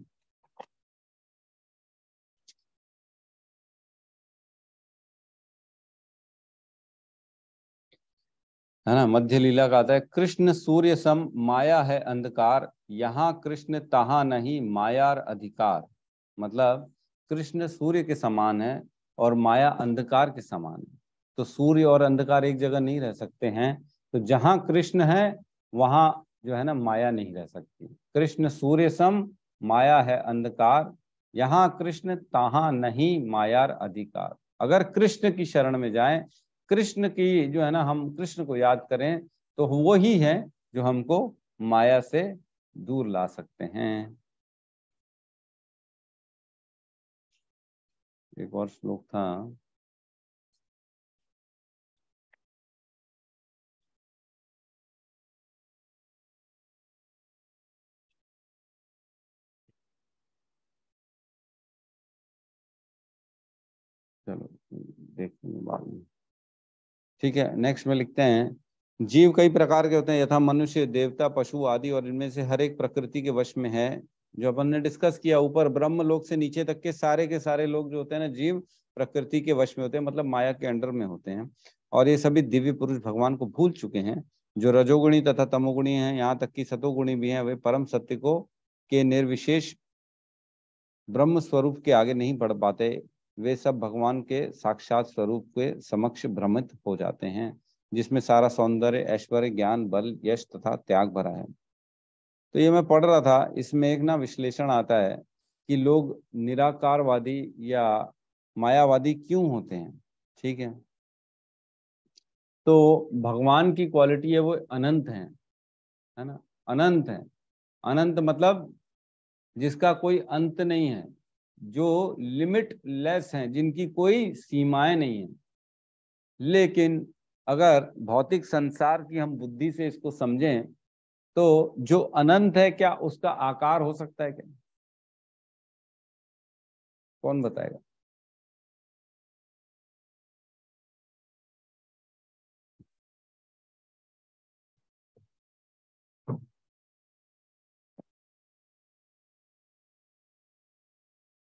है ना मध्य लीला का आता है कृष्ण सूर्य सम माया है अंधकार यहाँ कृष्ण तहा नहीं मायार अधिकार मतलब कृष्ण सूर्य के समान है और माया अंधकार के समान है तो सूर्य और अंधकार एक जगह नहीं रह सकते हैं तो जहाँ कृष्ण है वहां जो है ना माया नहीं रह सकती कृष्ण सूर्य सम माया है अंधकार यहाँ कृष्ण तहा नहीं मायार अधिकार अगर कृष्ण की शरण में जाए कृष्ण की जो है ना हम कृष्ण को याद करें तो वो ही है जो हमको माया से दूर ला सकते हैं एक और श्लोक था चलो देखेंगे बाद में ठीक है नेक्स्ट में लिखते हैं जीव कई प्रकार के होते हैं यथा मनुष्य देवता पशु आदि और इनमें से हर एक प्रकृति के वश में है जो अपन ने डिस्कस किया ऊपर ब्रह्म लोक से नीचे तक के सारे के सारे लोग जो होते हैं ना जीव प्रकृति के वश में होते हैं मतलब माया के अंडर में होते हैं और ये सभी दिव्य पुरुष भगवान को भूल चुके हैं जो रजोगुणी तथा तमोगुणी हैं यहाँ तक कि सतोगुणी भी हैं वे परम सत्य को के निर्विशेष ब्रह्म स्वरूप के आगे नहीं बढ़ पाते वे सब भगवान के साक्षात स्वरूप के समक्ष भ्रमित हो जाते हैं जिसमें सारा सौंदर्य ऐश्वर्य ज्ञान बल यश तथा त्याग भरा है तो ये मैं पढ़ रहा था इसमें एक ना विश्लेषण आता है कि लोग निराकारवादी या मायावादी क्यों होते हैं ठीक है तो भगवान की क्वालिटी है वो अनंत है है ना अनंत है अनंत मतलब जिसका कोई अंत नहीं है जो लिमिट लेस हैं जिनकी कोई सीमाएं नहीं है लेकिन अगर भौतिक संसार की हम बुद्धि से इसको समझें तो जो अनंत है क्या उसका आकार हो सकता है क्या कौन बताएगा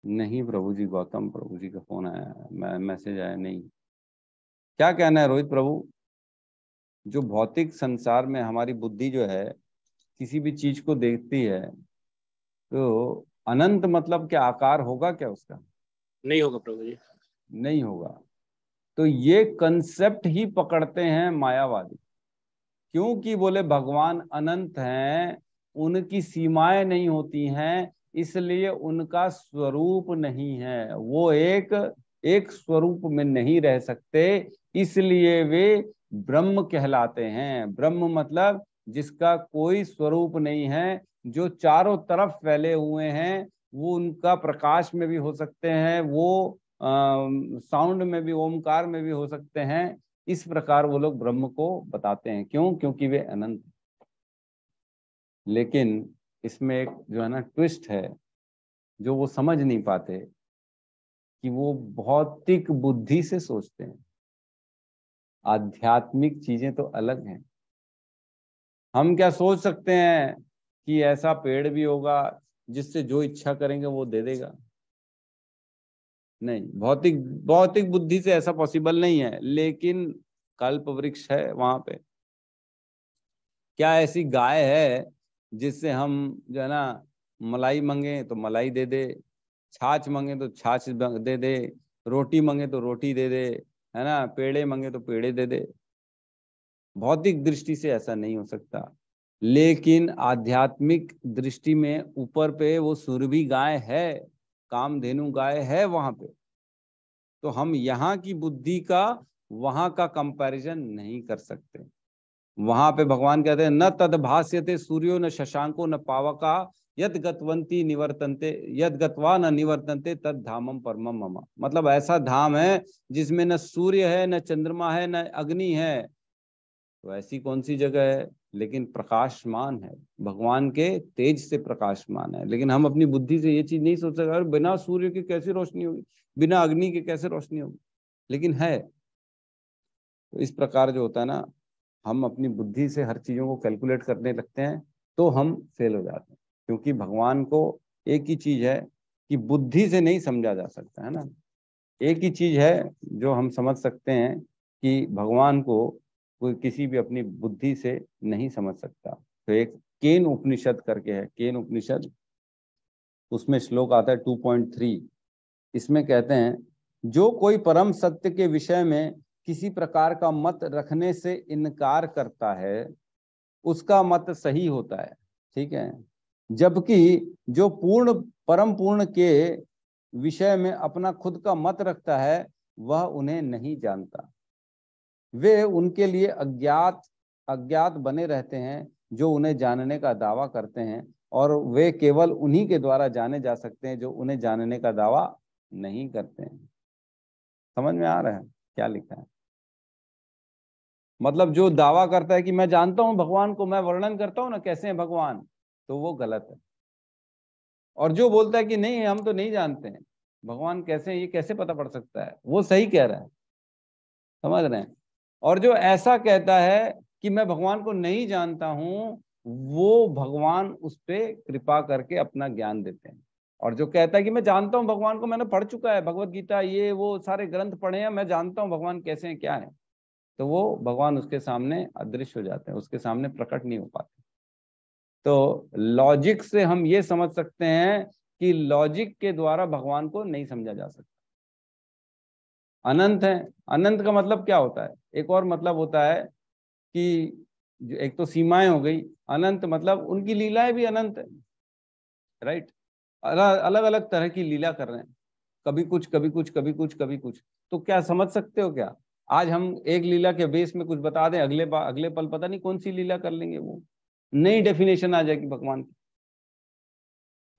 नहीं प्रभु जी गौतम प्रभु जी का फोन आया मैसेज आया नहीं क्या कहना है रोहित प्रभु जो भौतिक संसार में हमारी बुद्धि जो है किसी भी चीज को देखती है तो अनंत मतलब क्या आकार होगा क्या उसका नहीं होगा प्रभु जी नहीं होगा तो ये कंसेप्ट ही पकड़ते हैं मायावादी क्योंकि बोले भगवान अनंत हैं उनकी सीमाएं नहीं होती हैं इसलिए उनका स्वरूप नहीं है वो एक एक स्वरूप में नहीं रह सकते इसलिए वे ब्रह्म कहलाते हैं ब्रह्म मतलब जिसका कोई स्वरूप नहीं है जो चारों तरफ फैले हुए हैं वो उनका प्रकाश में भी हो सकते हैं वो साउंड में भी ओमकार में भी हो सकते हैं इस प्रकार वो लोग ब्रह्म को बताते हैं क्यों क्योंकि वे अनंत लेकिन इसमें एक जो है ना ट्विस्ट है जो वो समझ नहीं पाते कि वो भौतिक बुद्धि से सोचते हैं आध्यात्मिक चीजें तो अलग हैं हम क्या सोच सकते हैं कि ऐसा पेड़ भी होगा जिससे जो इच्छा करेंगे वो दे देगा नहीं भौतिक भौतिक बुद्धि से ऐसा पॉसिबल नहीं है लेकिन कल्प वृक्ष है वहां पे क्या ऐसी गाय है जिससे हम जो है ना मलाई मंगे तो मलाई दे दे छाछ मंगे तो छाछ दे दे रोटी मंगे तो रोटी दे दे है ना पेड़े मंगे तो पेड़े दे दे भौतिक दृष्टि से ऐसा नहीं हो सकता लेकिन आध्यात्मिक दृष्टि में ऊपर पे वो सुरभि गाय है कामधेनु गाय है वहां पे तो हम यहाँ की बुद्धि का वहां का कंपैरिजन नहीं कर सकते वहां पे भगवान कहते हैं न तदभाष्यते सूर्यो न शशांको न पावका यद गतवंती निवर्तनते यद गतवा न निवर्तनते तद धामम परम ममा मतलब ऐसा धाम है जिसमें न सूर्य है न चंद्रमा है न अग्नि है तो ऐसी कौन सी जगह है लेकिन प्रकाशमान है भगवान के तेज से प्रकाशमान है लेकिन हम अपनी बुद्धि से ये चीज नहीं सोच सकते बिना सूर्य की कैसी रोशनी होगी बिना अग्नि की कैसे रोशनी होगी लेकिन है तो इस प्रकार जो होता है ना हम अपनी बुद्धि से हर चीज़ों को कैलकुलेट करने लगते हैं तो हम फेल हो जाते हैं क्योंकि भगवान को एक ही चीज़ है कि बुद्धि से नहीं समझा जा सकता है ना एक ही चीज़ है जो हम समझ सकते हैं कि भगवान को कोई किसी भी अपनी बुद्धि से नहीं समझ सकता तो एक केन उपनिषद करके है केन उपनिषद उसमें श्लोक आता है टू पॉइंट थ्री इसमें कहते हैं जो कोई परम सत्य के विषय में किसी प्रकार का मत रखने से इनकार करता है उसका मत सही होता है ठीक है जबकि जो पूर्ण परम पूर्ण के विषय में अपना खुद का मत रखता है वह उन्हें नहीं जानता वे उनके लिए अज्ञात अज्ञात बने रहते हैं जो उन्हें जानने का दावा करते हैं और वे केवल उन्हीं के द्वारा जाने जा सकते हैं जो उन्हें जानने का दावा नहीं करते हैं समझ में आ रहा है क्या लिखा है मतलब जो दावा करता है कि मैं जानता हूं भगवान को मैं वर्णन करता हूं ना कैसे हैं भगवान तो वो गलत है और जो बोलता है कि नहीं हम तो नहीं जानते हैं भगवान कैसे हैं ये कैसे पता पड़ सकता है वो सही कह रहा है समझ रहे हैं और जो ऐसा कहता है कि मैं भगवान को नहीं जानता हूँ वो भगवान उस पर कृपा करके अपना ज्ञान देते हैं और जो कहता है कि मैं जानता हूँ भगवान को मैंने पढ़ चुका है भगवत गीता ये वो सारे ग्रंथ पढ़े हैं मैं जानता हूँ भगवान कैसे हैं क्या है तो वो भगवान उसके सामने अदृश्य हो जाते हैं उसके सामने प्रकट नहीं हो पाते तो लॉजिक से हम ये समझ सकते हैं कि लॉजिक के द्वारा भगवान को नहीं समझा जा सकता अनंत है अनंत का मतलब क्या होता है एक और मतलब होता है कि एक तो सीमाएं हो गई अनंत मतलब उनकी लीलाएं भी अनंत है राइट अलग अलग तरह की लीला कर रहे हैं कभी कुछ कभी कुछ कभी कुछ कभी कुछ तो क्या समझ सकते हो क्या आज हम एक लीला के बेस में कुछ बता दें अगले अगले पल पता नहीं कौन सी लीला कर लेंगे वो नई डेफिनेशन आ जाएगी भगवान की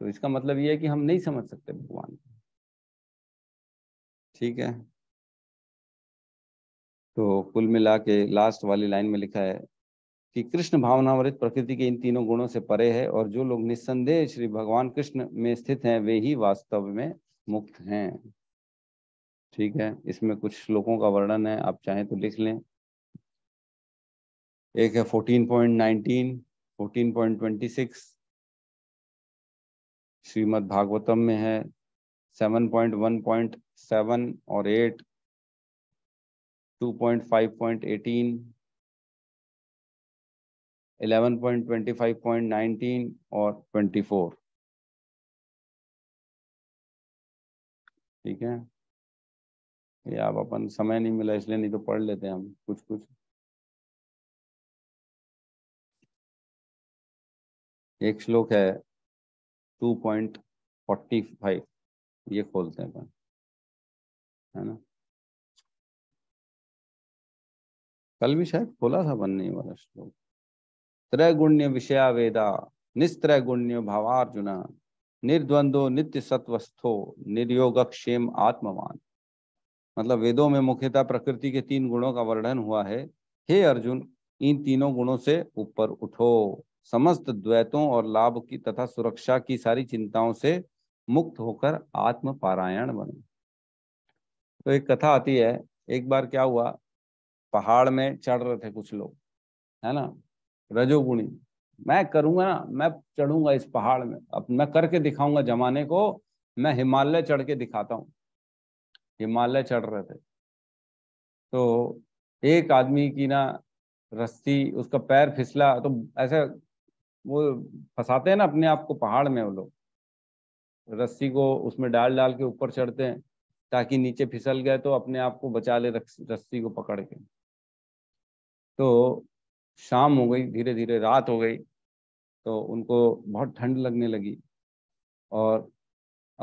तो इसका मतलब ये है कि हम नहीं समझ सकते भगवान को ठीक है तो कुल मिला के लास्ट वाली लाइन में लिखा है कि कृष्ण भावनावृत प्रकृति के इन तीनों गुणों से परे है और जो लोग निस्संदेह श्री भगवान कृष्ण में स्थित हैं वे ही वास्तव में मुक्त हैं ठीक है इसमें कुछ श्लोकों का वर्णन है आप चाहें तो लिख लें एक है fourteen point nineteen fourteen point twenty six Shrimad Bhagavatam में है seven point one point seven और eight two point five point eighteen eleven point twenty five point nineteen और ट्वेंटी फोर ठीक है या आप अपन समय नहीं मिला इसलिए नहीं तो पढ़ लेते हैं हम कुछ कुछ एक श्लोक है टू पॉइंट फोर्टी फाइव ये खोलते हैं अपन है ना कल भी शायद खोला था बनने वाला श्लोक त्रैगुण्य विषया वेदा निस्त्रैगुण्य भावार्जुन निर्द्वंदो नित्य सत्वस्थो निर्योगक्षेम आत्मवान मतलब वेदों में मुख्यतः प्रकृति के तीन गुणों का वर्णन हुआ है हे अर्जुन इन तीनों गुणों से ऊपर उठो समस्त द्वैतों और लाभ की तथा सुरक्षा की सारी चिंताओं से मुक्त होकर आत्म पारायण बनो तो एक कथा आती है एक बार क्या हुआ पहाड़ में चढ़ रहे थे कुछ लोग है ना रजोगुणी मैं करूंगा ना मैं चढ़ूंगा इस पहाड़ में अब मैं करके दिखाऊंगा जमाने को मैं हिमालय चढ़ के दिखाता हूँ हिमालय चढ़ रहे थे तो एक आदमी की ना रस्सी उसका पैर फिसला तो ऐसे वो फंसाते हैं ना अपने आप को पहाड़ में वो लोग रस्सी को उसमें डाल डाल के ऊपर चढ़ते हैं ताकि नीचे फिसल गए तो अपने आप को बचा ले रस्सी को पकड़ के तो शाम हो गई धीरे धीरे रात हो गई तो उनको बहुत ठंड लगने लगी और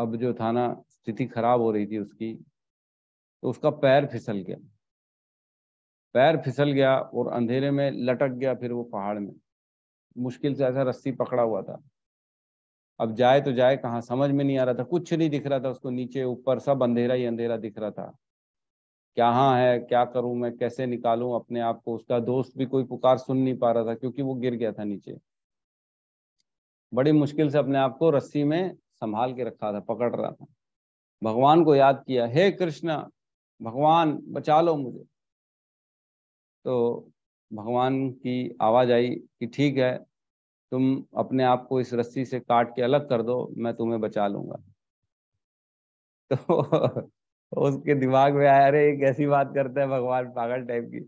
अब जो था ना स्थिति खराब हो रही थी उसकी तो उसका पैर फिसल गया पैर फिसल गया और अंधेरे में लटक गया फिर वो पहाड़ में मुश्किल से ऐसा रस्सी पकड़ा हुआ था अब जाए तो जाए कहाँ समझ में नहीं आ रहा था कुछ नहीं दिख रहा था उसको नीचे ऊपर सब अंधेरा ही अंधेरा दिख रहा था क्या हाँ है क्या करूं मैं कैसे निकालूं अपने आप को उसका दोस्त भी कोई पुकार सुन नहीं पा रहा था क्योंकि वो गिर गया था नीचे बड़ी मुश्किल से अपने आप को रस्सी में संभाल के रखा था पकड़ रहा था भगवान को याद किया हे कृष्णा भगवान बचा लो मुझे तो भगवान की आवाज आई कि ठीक है तुम अपने आप को इस रस्सी से काट के अलग कर दो मैं तुम्हें बचा लूंगा तो उसके दिमाग में आया अरे एक ऐसी बात करते हैं भगवान पागल टाइप की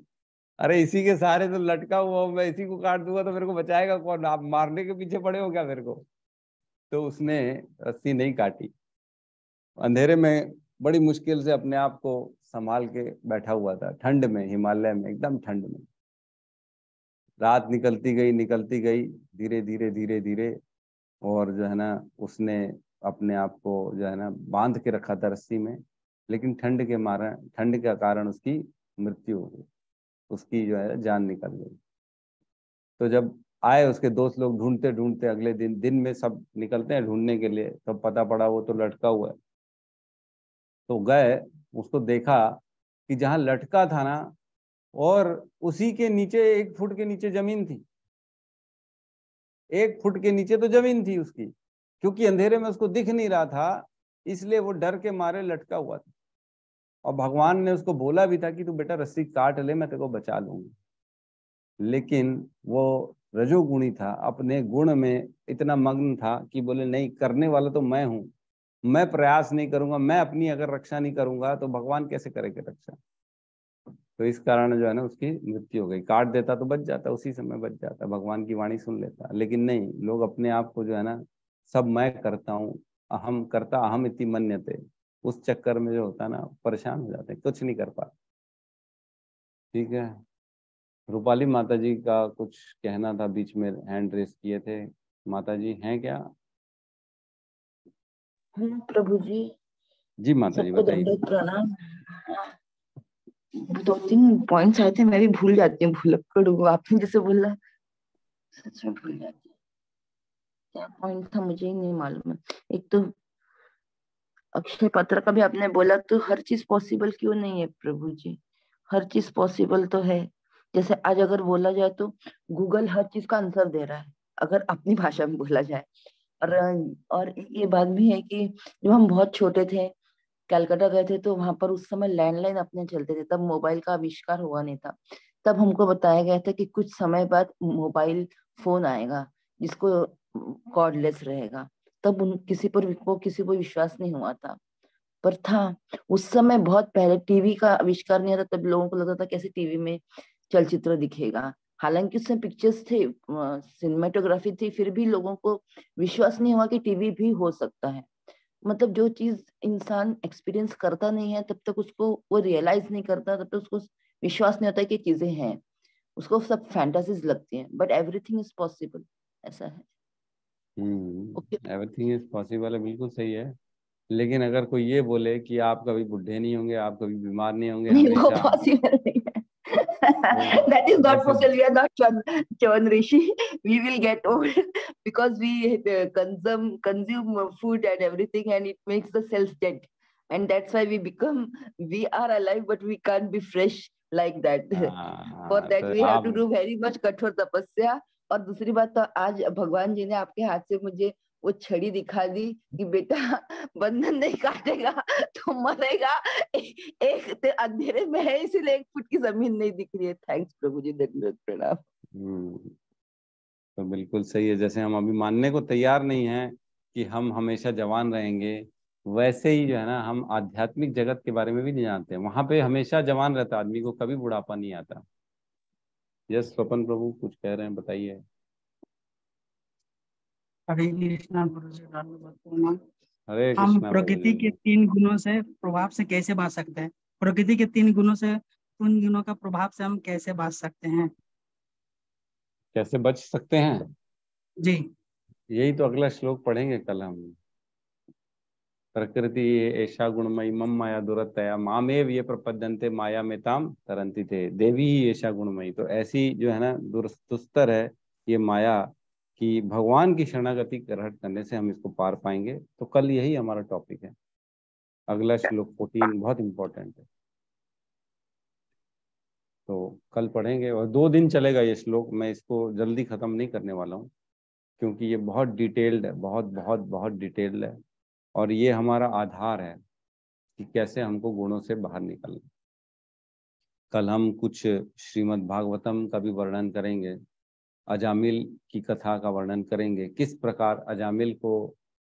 अरे इसी के सहारे तो लटका हुआ मैं इसी को काट दूंगा तो मेरे को बचाएगा कौन आप मारने के पीछे पड़े हो क्या मेरे को तो उसने रस्सी नहीं काटी अंधेरे में बड़ी मुश्किल से अपने आप को संभाल के बैठा हुआ था ठंड में हिमालय में एकदम ठंड में रात निकलती गई निकलती गई धीरे धीरे धीरे धीरे और जो है ना उसने अपने आप को जो है ना बांध के रखा था रस्सी में लेकिन ठंड के मारे ठंड के कारण उसकी मृत्यु हो गई उसकी जो है जान निकल गई तो जब आए उसके दोस्त लोग ढूंढते ढूंढते अगले दिन दिन में सब निकलते हैं ढूंढने के लिए तब तो पता पड़ा वो तो लटका हुआ है तो गए उसको देखा कि जहां लटका था ना और उसी के नीचे एक फुट के नीचे जमीन थी एक फुट के नीचे तो जमीन थी उसकी क्योंकि अंधेरे में उसको दिख नहीं रहा था इसलिए वो डर के मारे लटका हुआ था और भगवान ने उसको बोला भी था कि तू बेटा रस्सी काट ले मैं तेरे को बचा लूंगी लेकिन वो रजोगुणी था अपने गुण में इतना मग्न था कि बोले नहीं करने वाला तो मैं हूं मैं प्रयास नहीं करूंगा मैं अपनी अगर रक्षा नहीं करूंगा तो भगवान कैसे करेगा रक्षा तो इस कारण जो है ना उसकी मृत्यु हो गई काट देता तो बच जाता उसी समय बच जाता भगवान की वाणी सुन लेता लेकिन नहीं लोग अपने आप को जो है ना सब मैं करता हूँ अहम करता अहम इति मन्य उस चक्कर में जो होता है ना परेशान हो जाते हैं कुछ नहीं कर पाते ठीक है रूपाली माता जी का कुछ कहना था बीच में हैंड रेस किए थे माता जी हैं क्या प्रभु जी जी माता जी बताइए प्रणाम हाँ, दो तीन पॉइंट्स आए थे मैं भी भूल जाती हूँ भुलक्कड़ हूँ आपने जैसे बोला सच में भूल जाती क्या पॉइंट था मुझे ही नहीं मालूम है एक तो अक्षय पत्र का भी आपने बोला तो हर चीज पॉसिबल क्यों नहीं है प्रभु जी हर चीज पॉसिबल तो है जैसे आज अगर बोला जाए तो गूगल हर चीज का आंसर दे रहा है अगर अपनी भाषा में बोला जाए और और ये बात भी है कि जब हम बहुत छोटे थे कैलकाटा गए थे तो वहां पर उस समय लैंडलाइन अपने चलते थे तब मोबाइल का आविष्कार हुआ नहीं था तब हमको बताया गया था कि कुछ समय बाद मोबाइल फोन आएगा जिसको कॉर्डलेस रहेगा तब उन किसी पर को किसी को विश्वास नहीं हुआ था पर था उस समय बहुत पहले टीवी का आविष्कार नहीं आता तब लोगों को लगता था कैसे टीवी में चलचित्र दिखेगा हालांकि उसमें पिक्चर्स थे सिनेमाटोग्राफी थी फिर भी लोगों को विश्वास नहीं हुआ कि टीवी भी हो सकता है मतलब जो चीज इंसान एक्सपीरियंस करता नहीं है तब तक उसको वो रियलाइज नहीं करता तब तक उसको विश्वास नहीं होता कि चीजें हैं उसको सब फैंटासीज लगती हैं बट एवरीथिंग इज पॉसिबल ऐसा है एवरीथिंग इज पॉसिबल है बिल्कुल सही है लेकिन अगर कोई ये बोले कि आप कभी बुढ़े नहीं होंगे आप कभी बीमार नहीं होंगे नहीं, वो पॉसिबल नहीं that is not for are not Chan, Chan Rishi. We will get old because we uh, consume consume food and everything, and it makes the cells dead. And that's why we become we are alive, but we can't be fresh like that. Ah, for that, so we have to do very much kathor tapasya. और दूसरी बात तो आज भगवान जी ने आपके हाथ से मुझे वो छड़ी दिखा दी कि बेटा बंधन नहीं काटेगा तो मरेगा एक ते अंधेरे में है इसीलिए एक फुट की जमीन नहीं दिख रही है थैंक्स प्रभु जी धन्यवाद प्रणाम हम्म, तो बिल्कुल सही है जैसे हम अभी मानने को तैयार नहीं है कि हम हमेशा जवान रहेंगे वैसे ही जो है ना हम आध्यात्मिक जगत के बारे में भी नहीं जानते वहां पे हमेशा जवान रहता आदमी को कभी बुढ़ापा नहीं आता यस स्वपन प्रभु कुछ कह रहे हैं बताइए है। हरे कृष्णा गुरु जी हम प्रकृति के तीन गुणों से प्रभाव से कैसे बांध सकते हैं प्रकृति के तीन गुणों से उन गुणों का प्रभाव से हम कैसे बांध सकते हैं कैसे बच सकते हैं जी यही तो अगला श्लोक पढ़ेंगे कल हम प्रकृति ऐसा गुणमयी मम माया दुरतया मामेव ये प्रपद्यंते माया में ताम तरंती थे देवी ही ऐसा गुणमयी तो ऐसी जो है ना दुस्तर है ये माया कि भगवान की शरणागति ग्रहण करने से हम इसको पार पाएंगे तो कल यही हमारा टॉपिक है अगला श्लोक फोर्टीन बहुत इंपॉर्टेंट है तो कल पढ़ेंगे और दो दिन चलेगा ये श्लोक मैं इसको जल्दी ख़त्म नहीं करने वाला हूँ क्योंकि ये बहुत डिटेल्ड है बहुत बहुत बहुत डिटेल्ड है और ये हमारा आधार है कि कैसे हमको गुणों से बाहर निकलना कल हम कुछ श्रीमद् भागवतम का भी वर्णन करेंगे अजामिल की कथा का वर्णन करेंगे किस प्रकार अजामिल को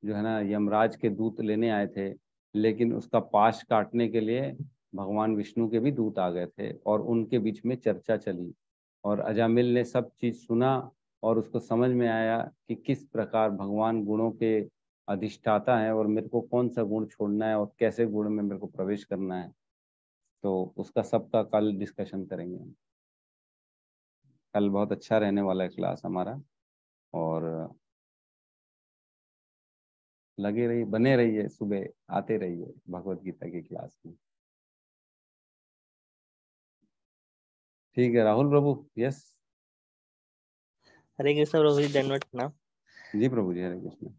जो है ना यमराज के दूत लेने आए थे लेकिन उसका पाश काटने के लिए भगवान विष्णु के भी दूत आ गए थे और उनके बीच में चर्चा चली और अजामिल ने सब चीज सुना और उसको समझ में आया कि किस प्रकार भगवान गुणों के अधिष्ठाता है और मेरे को कौन सा गुण छोड़ना है और कैसे गुण में मेरे को प्रवेश करना है तो उसका सबका कल डिस्कशन करेंगे हम कल बहुत अच्छा रहने वाला है क्लास हमारा और लगे रहिए बने रहिए सुबह आते रहिए भगवत गीता की क्लास में ठीक है राहुल प्रभु यस हरे कृष्ण प्रभु जी धन्यवाद प्रणाम जी प्रभु जी हरे कृष्ण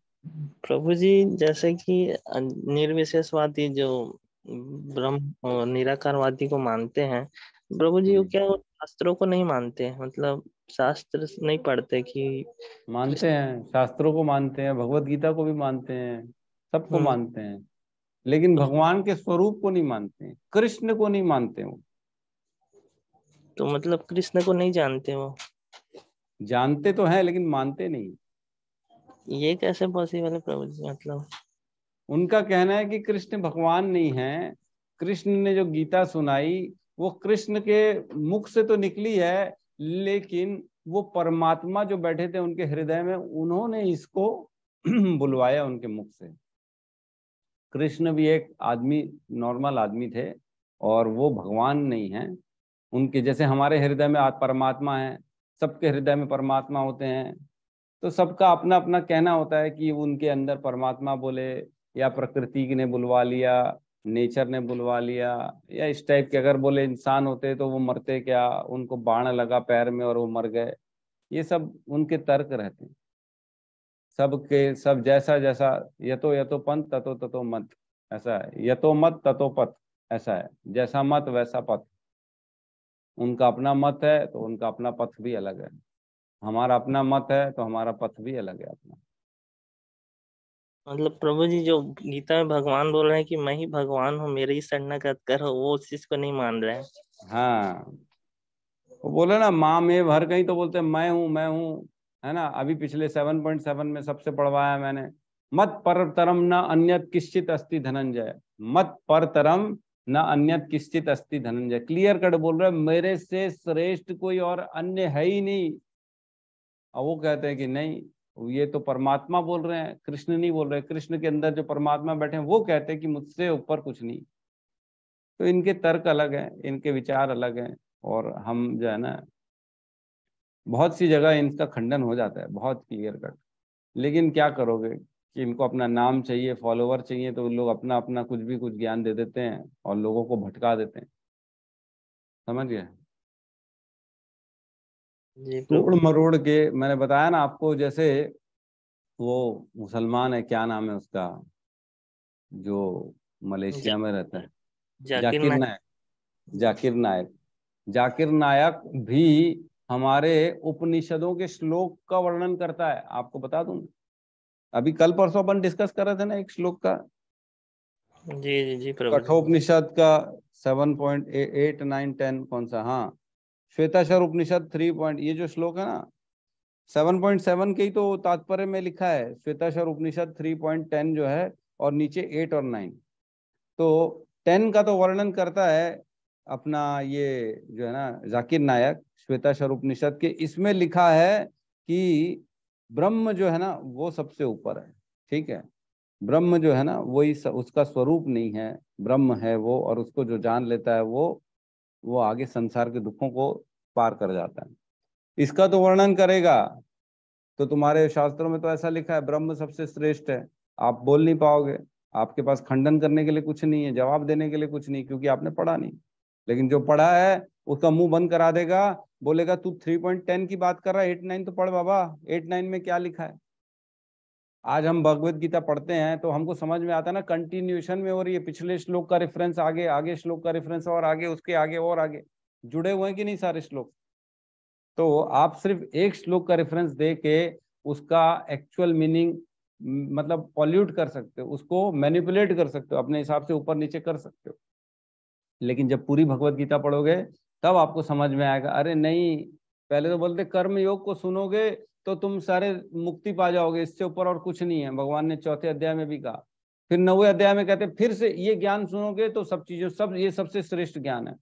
प्रभु जी जैसे कि निर्विशेषवादी जो ब्रह्म निराकारवादी को मानते हैं प्रभु जी हम्म। वो क्या शास्त्रों को नहीं मानते मतलब शास्त्र नहीं पढ़ते कि मानते हैं शास्त्रों को मानते हैं भगवत गीता को भी मानते हैं सबको हम्म। मानते हैं लेकिन भगवान के स्वरूप को नहीं मानते कृष्ण को नहीं मानते वो तो मतलब कृष्ण को नहीं जानते वो जानते तो हैं लेकिन मानते नहीं ये कैसे पॉसिबल है प्रभु जी मतलब उनका कहना है कि कृष्ण भगवान नहीं है कृष्ण ने जो गीता सुनाई वो कृष्ण के मुख से तो निकली है लेकिन वो परमात्मा जो बैठे थे उनके हृदय में उन्होंने इसको बुलवाया उनके मुख से कृष्ण भी एक आदमी नॉर्मल आदमी थे और वो भगवान नहीं है उनके जैसे हमारे हृदय में परमात्मा है सबके हृदय में परमात्मा होते हैं तो सबका अपना अपना कहना होता है कि उनके अंदर परमात्मा बोले या प्रकृति ने बुलवा लिया नेचर ने बुलवा लिया या इस टाइप के अगर बोले इंसान होते तो वो मरते क्या उनको बाण लगा पैर में और वो मर गए ये सब उनके तर्क रहते हैं सब के सब जैसा जैसा यथो यथो पंथ ततो ततो मत ऐसा है यतो मत ततो पथ ऐसा है जैसा मत वैसा पथ उनका अपना मत है तो उनका अपना पथ भी अलग है हमारा अपना मत है तो हमारा पथ भी अलग है अपना मतलब प्रभु जी जो गीता में भगवान बोल रहे हैं कि मैं ही भगवान हूँ मेरे ही शरणागत करो वो उस चीज को नहीं मान रहे हैं हाँ वो बोले ना माँ में भर कहीं तो बोलते मैं हूँ मैं हूँ है ना अभी पिछले सेवन पॉइंट सेवन में सबसे पढ़वाया मैंने मत परतरम न अन्य किश्चित अस्थि धनंजय मत परतरम न अन्य किश्चित अस्थि धनंजय क्लियर कट बोल रहे मेरे से श्रेष्ठ कोई और अन्य है ही नहीं और वो कहते हैं कि नहीं ये तो परमात्मा बोल रहे हैं कृष्ण नहीं बोल रहे कृष्ण के अंदर जो परमात्मा बैठे हैं वो कहते हैं कि मुझसे ऊपर कुछ नहीं तो इनके तर्क अलग हैं इनके विचार अलग हैं और हम जो है ना बहुत सी जगह इनका खंडन हो जाता है बहुत क्लियर कट लेकिन क्या करोगे कि इनको अपना नाम चाहिए फॉलोवर चाहिए तो लोग अपना अपना कुछ भी कुछ ज्ञान दे देते हैं और लोगों को भटका देते हैं समझ गए तोड़ मरोड़ के मैंने बताया ना आपको जैसे वो मुसलमान है क्या नाम है उसका जो मलेशिया में रहता है जाकिर नायक।, जाकिर नायक जाकिर नायक भी हमारे उपनिषदों के श्लोक का वर्णन करता है आपको बता दू अभी कल परसों अपन डिस्कस कर रहे थे ना एक श्लोक का जी जी जी कठोपनिषद का seven point eight nine ten कौन सा हाँ श्वेताशर उपनिषद थ्री पॉइंट ये जो श्लोक है ना सेवन पॉइंट सेवन के ही तो तात्पर्य में लिखा है Shvetashvatara Upanishad three point ten जो है और नीचे एट और नाइन तो टेन का तो वर्णन करता है अपना ये जो है ना जाकिर नायक श्वेताशर उपनिषद के इसमें लिखा है कि ब्रह्म जो है ना वो सबसे ऊपर है ठीक है ब्रह्म जो है ना वही उसका स्वरूप नहीं है ब्रह्म है वो और उसको जो जान लेता है वो वो आगे संसार के दुखों को पार कर जाता है इसका तो वर्णन करेगा तो तुम्हारे शास्त्रों में तो ऐसा लिखा है ब्रह्म सबसे श्रेष्ठ है आप बोल नहीं पाओगे आपके पास खंडन करने के लिए कुछ नहीं है जवाब देने के लिए कुछ नहीं क्योंकि आपने पढ़ा नहीं लेकिन जो पढ़ा है उसका मुंह बंद करा देगा बोलेगा तू 3.10 की बात कर रहा है एट नाइन तो पढ़ बाबा एट नाइन में क्या लिखा है आज हम भगवत गीता पढ़ते हैं तो हमको समझ में आता है ना कंटिन्यूशन में और ये पिछले श्लोक का रेफरेंस आगे आगे श्लोक का रेफरेंस और आगे उसके आगे और आगे जुड़े हुए हैं कि नहीं सारे श्लोक तो आप सिर्फ एक श्लोक का रेफरेंस दे के उसका एक्चुअल मीनिंग मतलब पॉल्यूट कर सकते हो उसको मैनिपुलेट कर सकते हो अपने हिसाब से ऊपर नीचे कर सकते हो लेकिन जब पूरी भगवत गीता पढ़ोगे तब आपको समझ में आएगा अरे नहीं पहले तो बोलते कर्म योग को सुनोगे तो तुम सारे मुक्ति पा जाओगे इससे ऊपर और कुछ नहीं है भगवान ने चौथे अध्याय में भी कहा फिर नवे अध्याय में कहते फिर से ये ज्ञान सुनोगे तो सब चीजों सब ये सबसे श्रेष्ठ ज्ञान है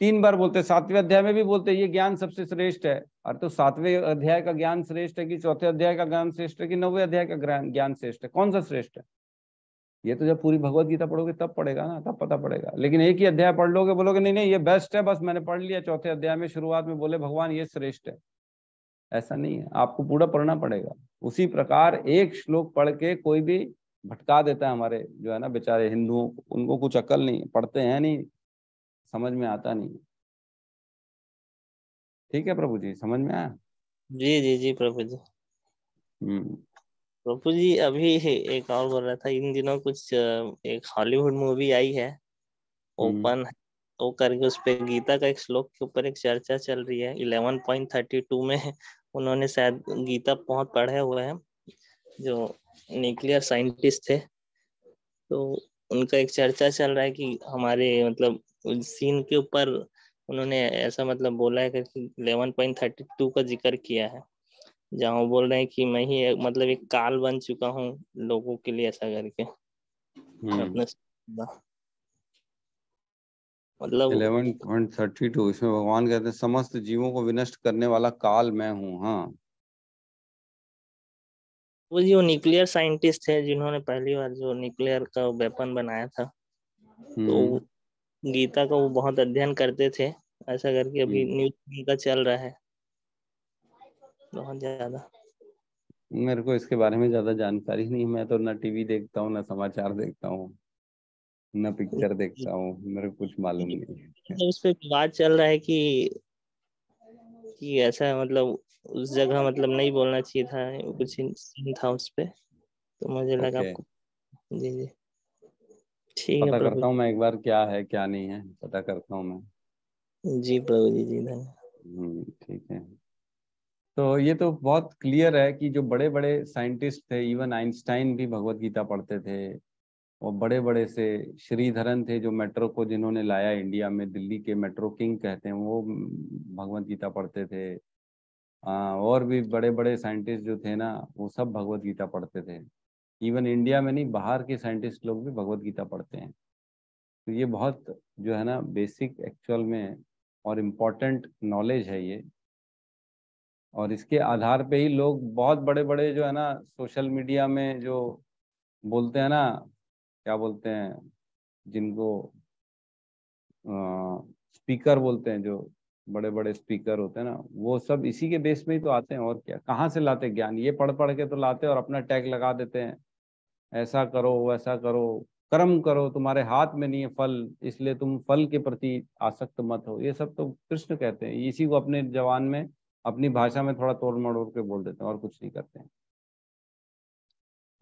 तीन बार बोलते सातवें अध्याय में भी बोलते ये ज्ञान सबसे श्रेष्ठ है और तो सातवें अध्याय का ज्ञान श्रेष्ठ है कि चौथे अध्याय का ज्ञान श्रेष्ठ है कि नवे अध्याय का ज्ञान श्रेष्ठ है कौन सा श्रेष्ठ है ये तो जब पूरी भगवत गीता पढ़ोगे तब पड़ेगा ना तब पता पड़ेगा लेकिन एक ही अध्याय पढ़ लोगे बोलोगे नहीं नहीं ये बेस्ट है बस मैंने पढ़ लिया चौथे अध्याय में शुरुआत में बोले भगवान ये श्रेष्ठ है ऐसा नहीं है आपको पूरा पढ़ना पड़ेगा उसी प्रकार एक श्लोक पढ़ के कोई भी भटका देता है हमारे जो है ना बेचारे हिंदुओं उनको कुछ अकल नहीं पढ़ते हैं नहीं समझ में आता नहीं ठीक है प्रभु जी समझ में आया जी जी जी प्रभु जी हम्म। प्रभु जी अभी एक और बोल रहा था इन दिनों कुछ एक हॉलीवुड मूवी आई है हम्म। ओपन वो करके उस पर गीता का एक श्लोक के ऊपर एक चर्चा चल रही है इलेवन पॉइंट थर्टी टू में उन्होंने शायद गीता बहुत पढ़े हुए हैं जो न्यूक्लियर साइंटिस्ट थे तो उनका एक चर्चा चल रहा है कि हमारे मतलब सीन के ऊपर उन्होंने ऐसा मतलब बोला है कि इलेवन पॉइंट थर्टी टू का जिक्र किया है जहाँ वो बोल रहे हैं कि मैं ही एक, मतलब एक काल बन चुका हूँ लोगों के लिए ऐसा करके हम्म। अपने मतलब इलेवन इसमें भगवान कहते हैं समस्त जीवों को विनष्ट करने वाला काल मैं हूँ हाँ वो जो न्यूक्लियर साइंटिस्ट है जिन्होंने पहली बार जो न्यूक्लियर का वेपन बनाया था तो हम्म। गीता का वो बहुत अध्ययन करते थे ऐसा करके अभी हम्म। न्यूज का चल रहा है बहुत ज्यादा मेरे को इसके बारे में ज्यादा जानकारी नहीं मैं तो ना टीवी देखता हूँ ना समाचार देखता हूँ ना पिक्चर देखता हूँ मेरे को कुछ मालूम नहीं मतलब उस पर बात चल रहा है कि कि ऐसा है, मतलब उस जगह मतलब नहीं बोलना चाहिए था कुछ था उस पर तो मुझे लगा okay. आपको जी जी ठीक है पता करता हूँ मैं एक बार क्या है क्या नहीं है पता करता हूँ मैं जी प्रभु जी जी धन्यवाद हम्म, ठीक है तो ये तो बहुत क्लियर है कि जो बड़े बड़े साइंटिस्ट थे इवन आइंस्टाइन भी भगवत गीता पढ़ते थे और बड़े बड़े से श्रीधरन थे जो मेट्रो को जिन्होंने लाया इंडिया में दिल्ली के मेट्रो किंग कहते हैं वो भगवत गीता पढ़ते थे आ, और भी बड़े बड़े साइंटिस्ट जो थे ना वो सब भगवत गीता पढ़ते थे इवन इंडिया में नहीं बाहर के साइंटिस्ट लोग भी भगवत गीता पढ़ते हैं तो ये बहुत जो है ना बेसिक एक्चुअल में और इम्पॉर्टेंट नॉलेज है ये और इसके आधार पे ही लोग बहुत बड़े बड़े जो है ना सोशल मीडिया में जो बोलते हैं ना क्या बोलते हैं जिनको आ, स्पीकर बोलते हैं जो बड़े बड़े स्पीकर होते हैं ना वो सब इसी के बेस में ही तो आते हैं और क्या कहाँ से लाते ज्ञान ये पढ़ पढ़ के तो लाते और अपना टैग लगा देते हैं ऐसा करो वैसा करो कर्म करो तुम्हारे हाथ में नहीं है फल इसलिए तुम फल के प्रति आसक्त मत हो ये सब तो कृष्ण कहते हैं इसी को अपने जवान में अपनी भाषा में थोड़ा तोड़ मड़ोड़ के बोल देते हैं और कुछ नहीं करते हैं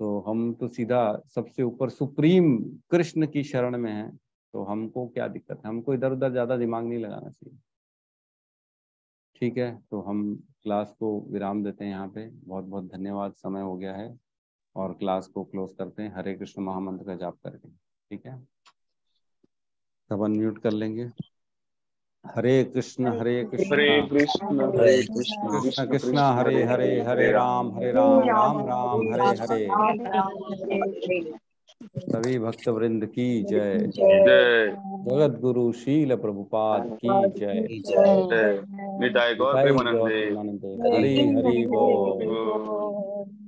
तो हम तो सीधा सबसे ऊपर सुप्रीम कृष्ण की शरण में हैं तो हमको क्या दिक्कत है हमको इधर उधर ज़्यादा दिमाग नहीं लगाना चाहिए ठीक है तो हम क्लास को विराम देते हैं यहाँ पे बहुत बहुत धन्यवाद समय हो गया है और क्लास को क्लोज करते हैं हरे कृष्ण महामंत्र का जाप करके ठीक है सब अनम्यूट कर लेंगे हरे कृष्ण हरे कृष्ण हरे कृष्ण हरे कृष्ण कृष्ण कृष्ण हरे हरे हरे राम हरे राम राम राम हरे हरे सभी भक्त वृंद की जय जय जगत गुरु शील प्रभुपाद की जय जय हरि हरि बोल